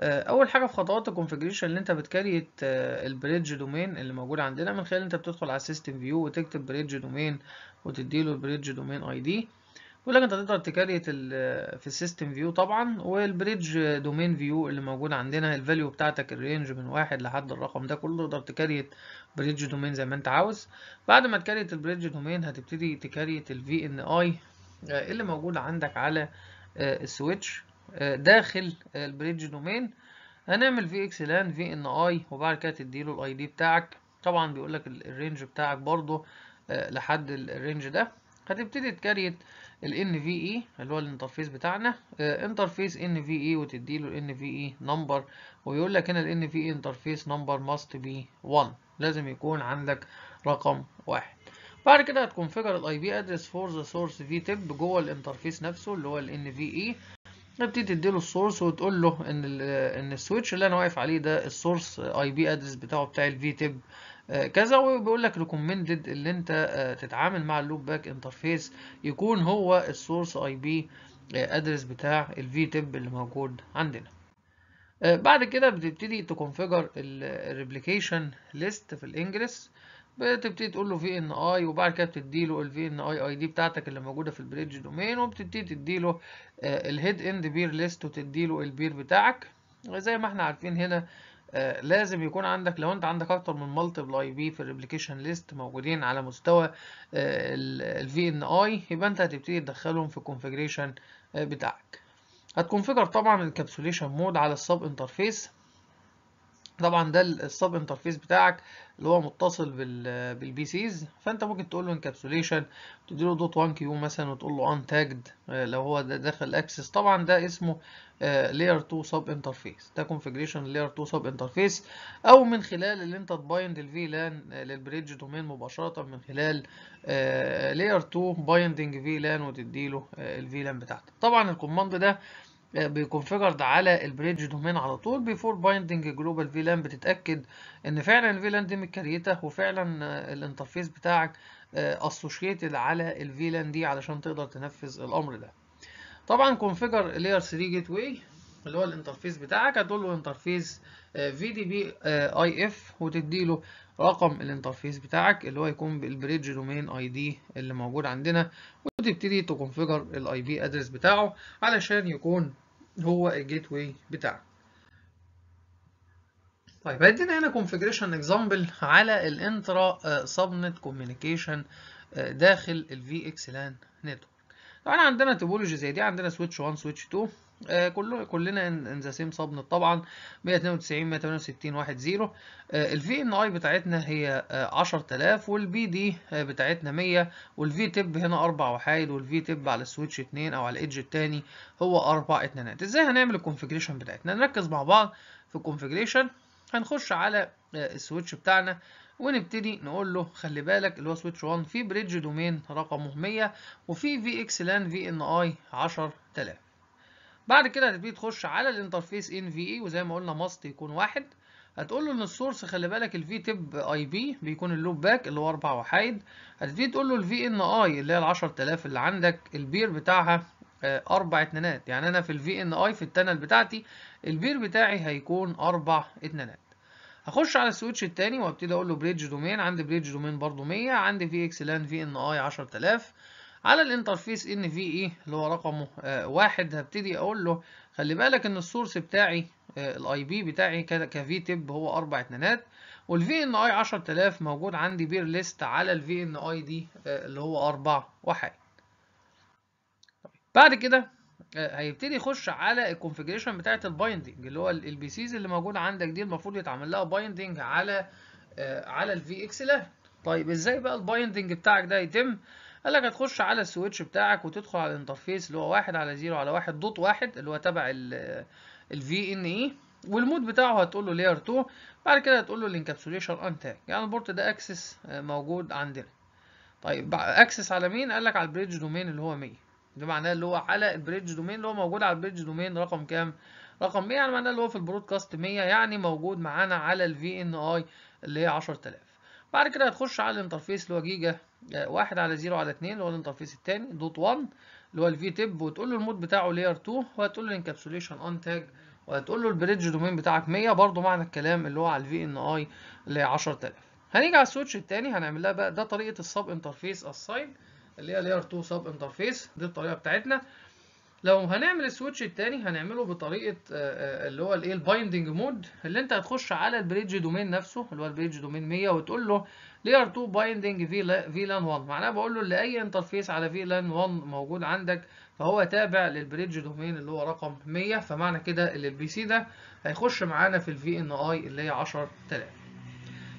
A: اول حاجه في خطوات الكونفجريشن اللي انت بتكريت البريدج دومين اللي موجود عندنا من خلال انت بتدخل على السيستم فيو وتكتب بريدج دومين وتديله البريدج دومين اي دي يقول لك انت تقدر تكريت في السيستم فيو طبعا والبريدج دومين فيو اللي موجود عندنا الفاليو بتاعتك الرينج من واحد لحد الرقم ده كله تقدر تكريت بريدج دومين زي ما انت عاوز بعد ما تكريت البريدج دومين هتبتدي تكريت الفي ان آه، اي اللي موجود عندك على آه، السويتش آه، داخل البريدج دومين هنعمل في اكس لان في ان اي وبعد كده تديله الاي دي بتاعك طبعا بيقول لك الرينج بتاعك برضه لحد الرينج ده هتبتدي تكريت ال NVE اللي هو الانترفيس بتاعنا آه، انترفيس NVE وتديله ال NVE نمبر ويقول لك هنا ال NVE انترفيس نمبر ماست بي 1 لازم يكون عندك رقم واحد بعد كده هتكونفيجر الاي بي ادرس فور ذا سورس في تيب جوه الانترفيس نفسه اللي هو ال NVE تدي تديله السورس وتقول له ان ان السويتش اللي انا واقف عليه ده السورس اي بي ادرس بتاعه بتاع الفي تيب آه، كذا وبيقول لك ريكومندد اللي انت آه، تتعامل مع اللوب باك انترفيس يكون هو السورس اي بي آه، ادرس بتاع الفي تيب اللي موجود عندنا بعد كده بتبتدي تكونفيجر الريبليكيشن ليست في الانجلس بتبتدي تقول له في ان اي وبعد كده بتدي له الفي ان اي اي دي بتاعتك اللي موجوده في البريدج دومين وبتبتدي تدي له الهيد اند بير ليست وتدي له البير بتاعك زي ما احنا عارفين هنا آه، لازم يكون عندك لو انت عندك اكتر من مالتيبل اي بي في الريبليكيشن ليست موجودين على مستوى الفي ان اي يبقى انت هتبتدي تدخلهم في الكونفيجريشن آه، بتاعك هتكونفيجر طبعا الكابسوليشن مود على السب انترفيس طبعا ده السب انترفيس بتاعك اللي هو متصل بالبي سيز فانت ممكن تقول له انكابسوليشن تديله دوت 1 كيو مثلا وتقول له ان آه، تاجد لو هو ده داخل اكسس طبعا ده اسمه لير 2 سب انترفيس ده كونفجريشن لير 2 سب انترفيس او من خلال اللي انت تبايند الفي لان للبريدج دومين مباشره من خلال لير 2 بايندنج في لان وتديله الفي لان بتاعتك طبعا الكوماند ده بيكونفيجرد على البريدج دومين على طول بيفور بايندنج جلوبال فيلان بتتاكد ان فعلا الفيلان دي متكريته وفعلا آه، الانترفيس بتاعك اسوشيتد آه، على الفيلان دي علشان تقدر تنفذ الامر ده طبعا كونفيجر لاير 3 جيت واي اللي هو الانترفيس بتاعك هتقول له انترفيس في آه، دي بي اي آه، اف وتديله رقم الانترفيس بتاعك اللي هو يكون بالبريدج دومين اي دي اللي موجود عندنا وتبتدي تكونفيجر الاي بي ادرس بتاعه علشان يكون هو الجيت واي بتاعك طيب هيدينا هنا كونفيجريشن اكزامبل على الانترا سبنت كوميونيكيشن داخل الفي اكس لان نتورك طبعا عندنا توبولوجي زي دي عندنا سويتش 1 سويتش 2 آه، كله كلنا ان ذا سيم صابنت طبعا 192 168 1 0 الفي ان اي بتاعتنا هي 10000 والبي دي بتاعتنا 100 والفي تب هنا اربع وحايد والفي تب على السويتش 2 او على الايدج الثاني هو اربع اتنينات ازاي هنعمل الكونفيجريشن بتاعتنا نركز مع بعض في الكونفيجريشن هنخش على آه، السويتش بتاعنا ونبتدي نقول له خلي بالك اللي هو سويتش 1 في بريدج دومين رقمه 100 وفي في اكس لان في ان اي 10000 بعد كده هتبتدي تخش على الانترفيس ان في اي وزي ما قلنا ماست يكون واحد هتقول له ان السورس خلي بالك الفي تيب اي بي بيكون اللوب باك اللي هو اربع وحايد هتبتدي تقول له الفي ان اي اللي هي ال 10000 اللي عندك البير بتاعها آه، اربع اتنينات يعني انا في الفي ان اي في التنل بتاعتي البير بتاعي هيكون اربع اتنينات هخش على السويتش التاني وابتدي اقول له بريدج دومين عندي بريدج دومين برضه 100 عندي في اكس لان في ان اي 10000 على الانترفيس ان في اي اللي هو رقمه آه، واحد هبتدي اقول له خلي بالك ان السورس بتاعي آه، الاي بي بتاعي كفي تيب هو اربع اتنينات والفي ان اي 10000 موجود عندي بير ليست على الفي ان اي دي اللي هو اربع واحد بعد كده آه، هيبتدي يخش على الكونفجريشن بتاعه البايندنج اللي هو البي سيز اللي موجوده عندك دي المفروض يتعمل لها بايندنج على على الفي اكس لا طيب ازاي بقى البايندنج بتاعك ده يتم قال لك هتخش على السويتش بتاعك وتدخل على الانترفيس اللي هو واحد على زيرو على واحد دوت واحد اللي هو تبع في ان اي والمود بتاعه هتقول له لير 2 بعد كده هتقول له الانكابسوليشن ان تاج يعني البورت ده اكسس موجود عندنا طيب اكسس على مين قال لك على البريدج دومين اللي هو 100 ده معناه اللي هو على البريدج دومين اللي هو موجود على البريدج دومين رقم كام رقم 100 يعني معناه اللي هو في البرودكاست 100 يعني موجود معانا على الفي ان اي e اللي هي 10000 بعد كده هتخش على الانترفيس اللي هو جيجا واحد على زيرو على اتنين اللي هو الانترفيس التاني دوت وان اللي هو الفي تيب وتقول له المود بتاعه لاير 2 وهتقول له الانكابسوليشن اون تاج وهتقول له البريدج دومين بتاعك 100 برضه معنى الكلام اللي هو على الفي ان اي ل 10000 هنيجي على السويتش التاني هنعمل لها بقى ده طريقه السب انترفيس السايد اللي هي لاير 2 سب انترفيس دي الطريقه بتاعتنا لو هنعمل السويتش التاني هنعمله بطريقه آه، آه، اللي هو الايه البايندنج مود اللي انت هتخش على البريدج دومين نفسه اللي هو البريدج دومين 100 وتقول له لير 2 بايندنج في لان 1 معناها بقول له لأي اي انترفيس على في لان 1 موجود عندك فهو تابع للبريدج دومين اللي هو رقم 100 فمعنى كده ان البي سي ده هيخش معانا في الفي ان اي اللي هي 10000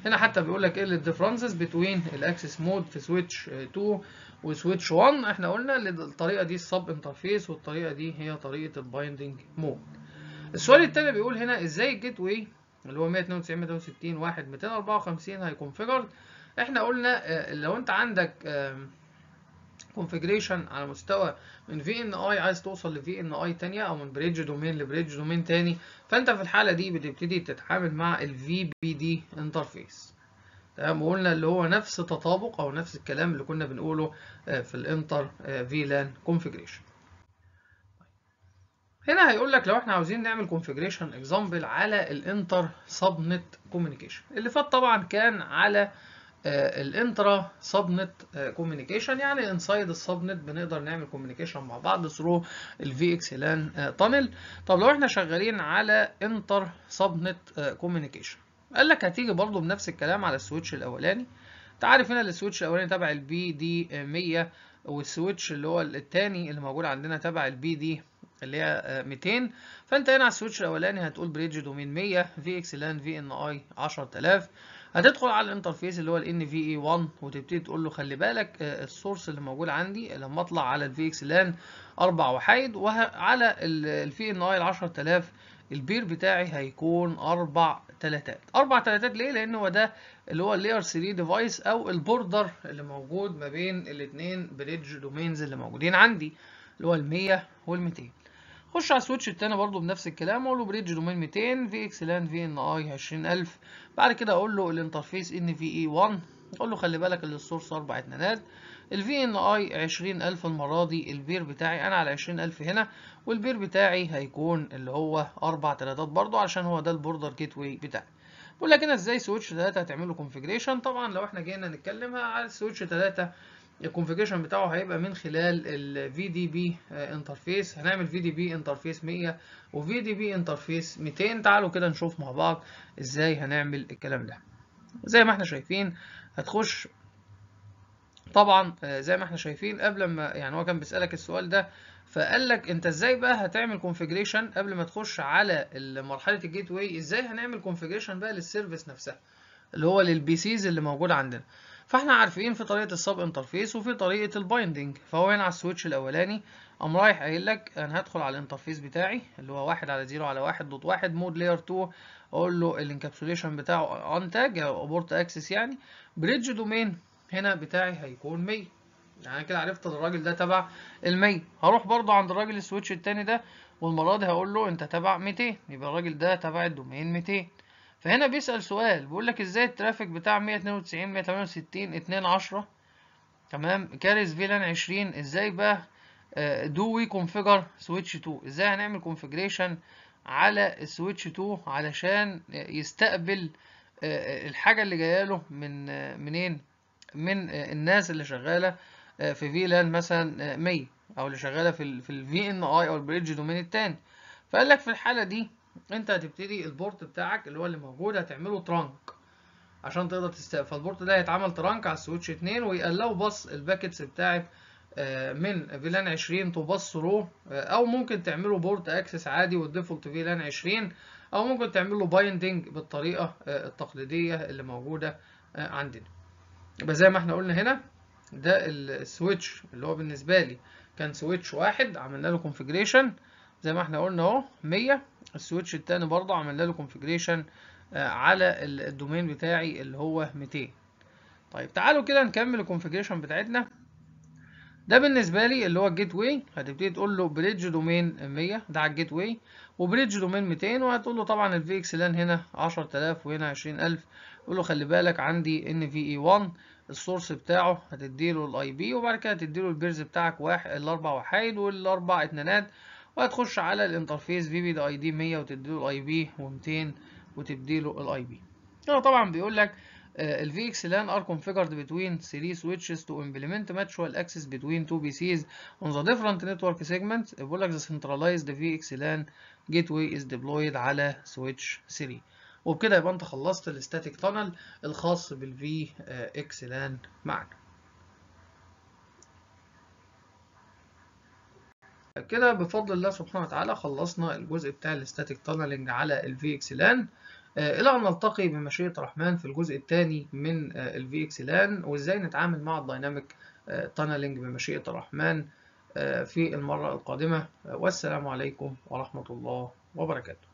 A: هنا حتى بيقول لك ايه الديفرنسز بتوين الاكسس مود في سويتش 2 وسويتش 1 احنا قلنا الطريقه دي السب انترفيس والطريقه دي هي طريقه البايندنج مود السؤال التاني بيقول هنا ازاي الجيت واي اللي هو 192 162 1 254 هيكونفيجر احنا قلنا آه، لو انت عندك كونفيجريشن آه، على مستوى من في ان اي عايز توصل لفي ان اي تانية او من بريدج دومين لبريدج دومين تاني فانت في الحاله دي بتبتدي تتعامل مع الفي بي دي انترفيس تمام وقلنا اللي هو نفس تطابق او نفس الكلام اللي كنا بنقوله آه، في الانتر آه، فيلان كونفيجريشن هنا هيقول لك لو احنا عاوزين نعمل كونفيجريشن اكزامبل على الانتر سبنت كوميونيكيشن اللي فات طبعا كان على آه، الانترا سبنت كوميونيكيشن يعني انسايد السبنت بنقدر نعمل كوميونيكيشن مع بعض ثرو الفي اكس لان تانل طب لو احنا شغالين على انتر سبنت كوميونيكيشن قال لك هتيجي برضو بنفس الكلام على السويتش الاولاني انت عارف هنا السويتش الاولاني تبع البي دي 100 والسويتش اللي هو الثاني اللي موجود عندنا تبع البي دي اللي هي 200 فانت هنا على السويتش الاولاني هتقول بريدج دومين 100 في اكس لان في ان اي 10000 هتدخل على الانترفيس اللي هو ال ان في اي 1 وتبتدي تقول له خلي بالك آه، السورس اللي موجود عندي لما اطلع على الفي اكس لان اربع وحايد وعلى الفي ان اي ال 10000 البير بتاعي هيكون اربع تلاتات اربع تلاتات ليه لان هو ده اللي هو اللاير 3 ديفايس او البوردر اللي موجود ما بين الاثنين بريدج دومينز اللي موجودين عندي اللي هو ال100 وال200 خش على السويتش التاني برضو بنفس الكلام اقول له بريدج دومين 200 في اكس لان في ان اي 20000 بعد كده اقول له الانترفيس ان في اي e 1 اقول له خلي بالك ان السورس اربع اتنينات ال VNI 20000 المرة دي البير بتاعي أنا على 20000 هنا والبير بتاعي هيكون اللي هو أربع تلاتات برضه علشان هو ده البوردر جيت واي بتاعي. بقول لك هنا إزاي سويتش 3 هتعمل له كونفجريشن طبعا لو إحنا جينا نتكلمها على السويتش 3 الكونفجريشن بتاعه هيبقى من خلال ال VDB انترفيس هنعمل VDB انترفيس 100 و VDB انترفيس 200 تعالوا كده نشوف مع بعض إزاي هنعمل الكلام ده. زي ما احنا شايفين هتخش طبعا آه، زي ما احنا شايفين قبل ما يعني هو كان بيسألك السؤال ده فقال لك انت ازاي بقى هتعمل كونفيجريشن قبل ما تخش على مرحله الجيت واي ازاي هنعمل كونفيجريشن بقى للسيرفيس نفسها اللي هو للبي سيز اللي موجوده عندنا فاحنا عارفين في طريقه السب انترفيس وفي طريقه البايندنج فهو هنا على السويتش الاولاني قام رايح قايل لك انا هدخل على الانترفيس بتاعي اللي هو واحد على زيرو على واحد دوت واحد مود لاير 2 اقول له الانكابسوليشن بتاعه اون تاج او ابورت اكسس يعني بريدج دومين هنا بتاعي هيكون 100 يعني انا كده عرفت الراجل ده تبع ال 100 هروح برضو عند الراجل السويتش التاني ده والمره دي هقول له انت تبع 200 يبقى الراجل ده تبع الدومين 200 فهنا بيسال سؤال بيقول لك ازاي الترافيك بتاع 192 168 2 10 تمام كاريز فيلان 20 ازاي بقى دو وي كونفيجر سويتش 2 ازاي هنعمل كونفيجريشن على السويتش 2 علشان يستقبل آه، آه، الحاجه اللي جايه له من آه، منين من الناس اللي شغاله آه، في فيلان مثلا 100 آه، او اللي شغاله في في الفي ان اي او البريدج دومين التاني فقال لك في الحاله دي انت هتبتدي البورت بتاعك اللي هو اللي موجود هتعمله ترانك عشان تقدر تستقبل فالبورت ده هيتعمل ترانك على السويتش 2 ويقلقوا بص الباكتس بتاعت آه، من فيلان 20 تو باص رو او ممكن تعمله بورت اكسس عادي والديفولت فيلان 20 او ممكن تعمله بايندنج بالطريقه التقليديه اللي موجوده عندنا يبقى زي ما احنا قلنا هنا ده السويتش اللي هو بالنسبه لي كان سويتش واحد عملنا له كونفجريشن زي ما احنا قلنا اهو 100 السويتش الثاني برضه عملنا له كونفجريشن آه، على الدومين بتاعي اللي هو 200 طيب تعالوا كده نكمل الكونفجريشن بتاعتنا ده بالنسبه لي اللي هو الجيت واي هتبتدي تقول له بريدج دومين 100 ده على الجيت واي وبريدج دومين 200 وهتقول له طبعا الفي اكس لان هنا 10000 وهنا 20000 قول له خلي بالك عندي ان في اي 1 السورس بتاعه هتديله الاي بي وبعد كده هتديله البيرز بتاعك واحد الاربع وحايد والاربع اتنانات وهتخش على الانترفيس في بي دي اي دي 100 وتديله الاي بي و200 وتديله الاي بي هنا طبعا بيقول لك آه، ال VXLAN are configured between three switches to implement mutual access between two PCs on the different network segments بيقول لك the centralized VXLAN gateway is deployed على switch 3 وبكده يبقى انت خلصت الاستاتيك تانل الخاص بالفي اكس لان معنا كده بفضل الله سبحانه وتعالى خلصنا الجزء بتاع الاستاتيك تانلنج على الفي اكس لان آه، الى ان نلتقي بمشيئه الرحمن في الجزء الثاني من آه، الفي اكس لان وازاي نتعامل مع الدايناميك آه، تانلنج بمشيئه الرحمن في المره القادمه والسلام عليكم ورحمه الله وبركاته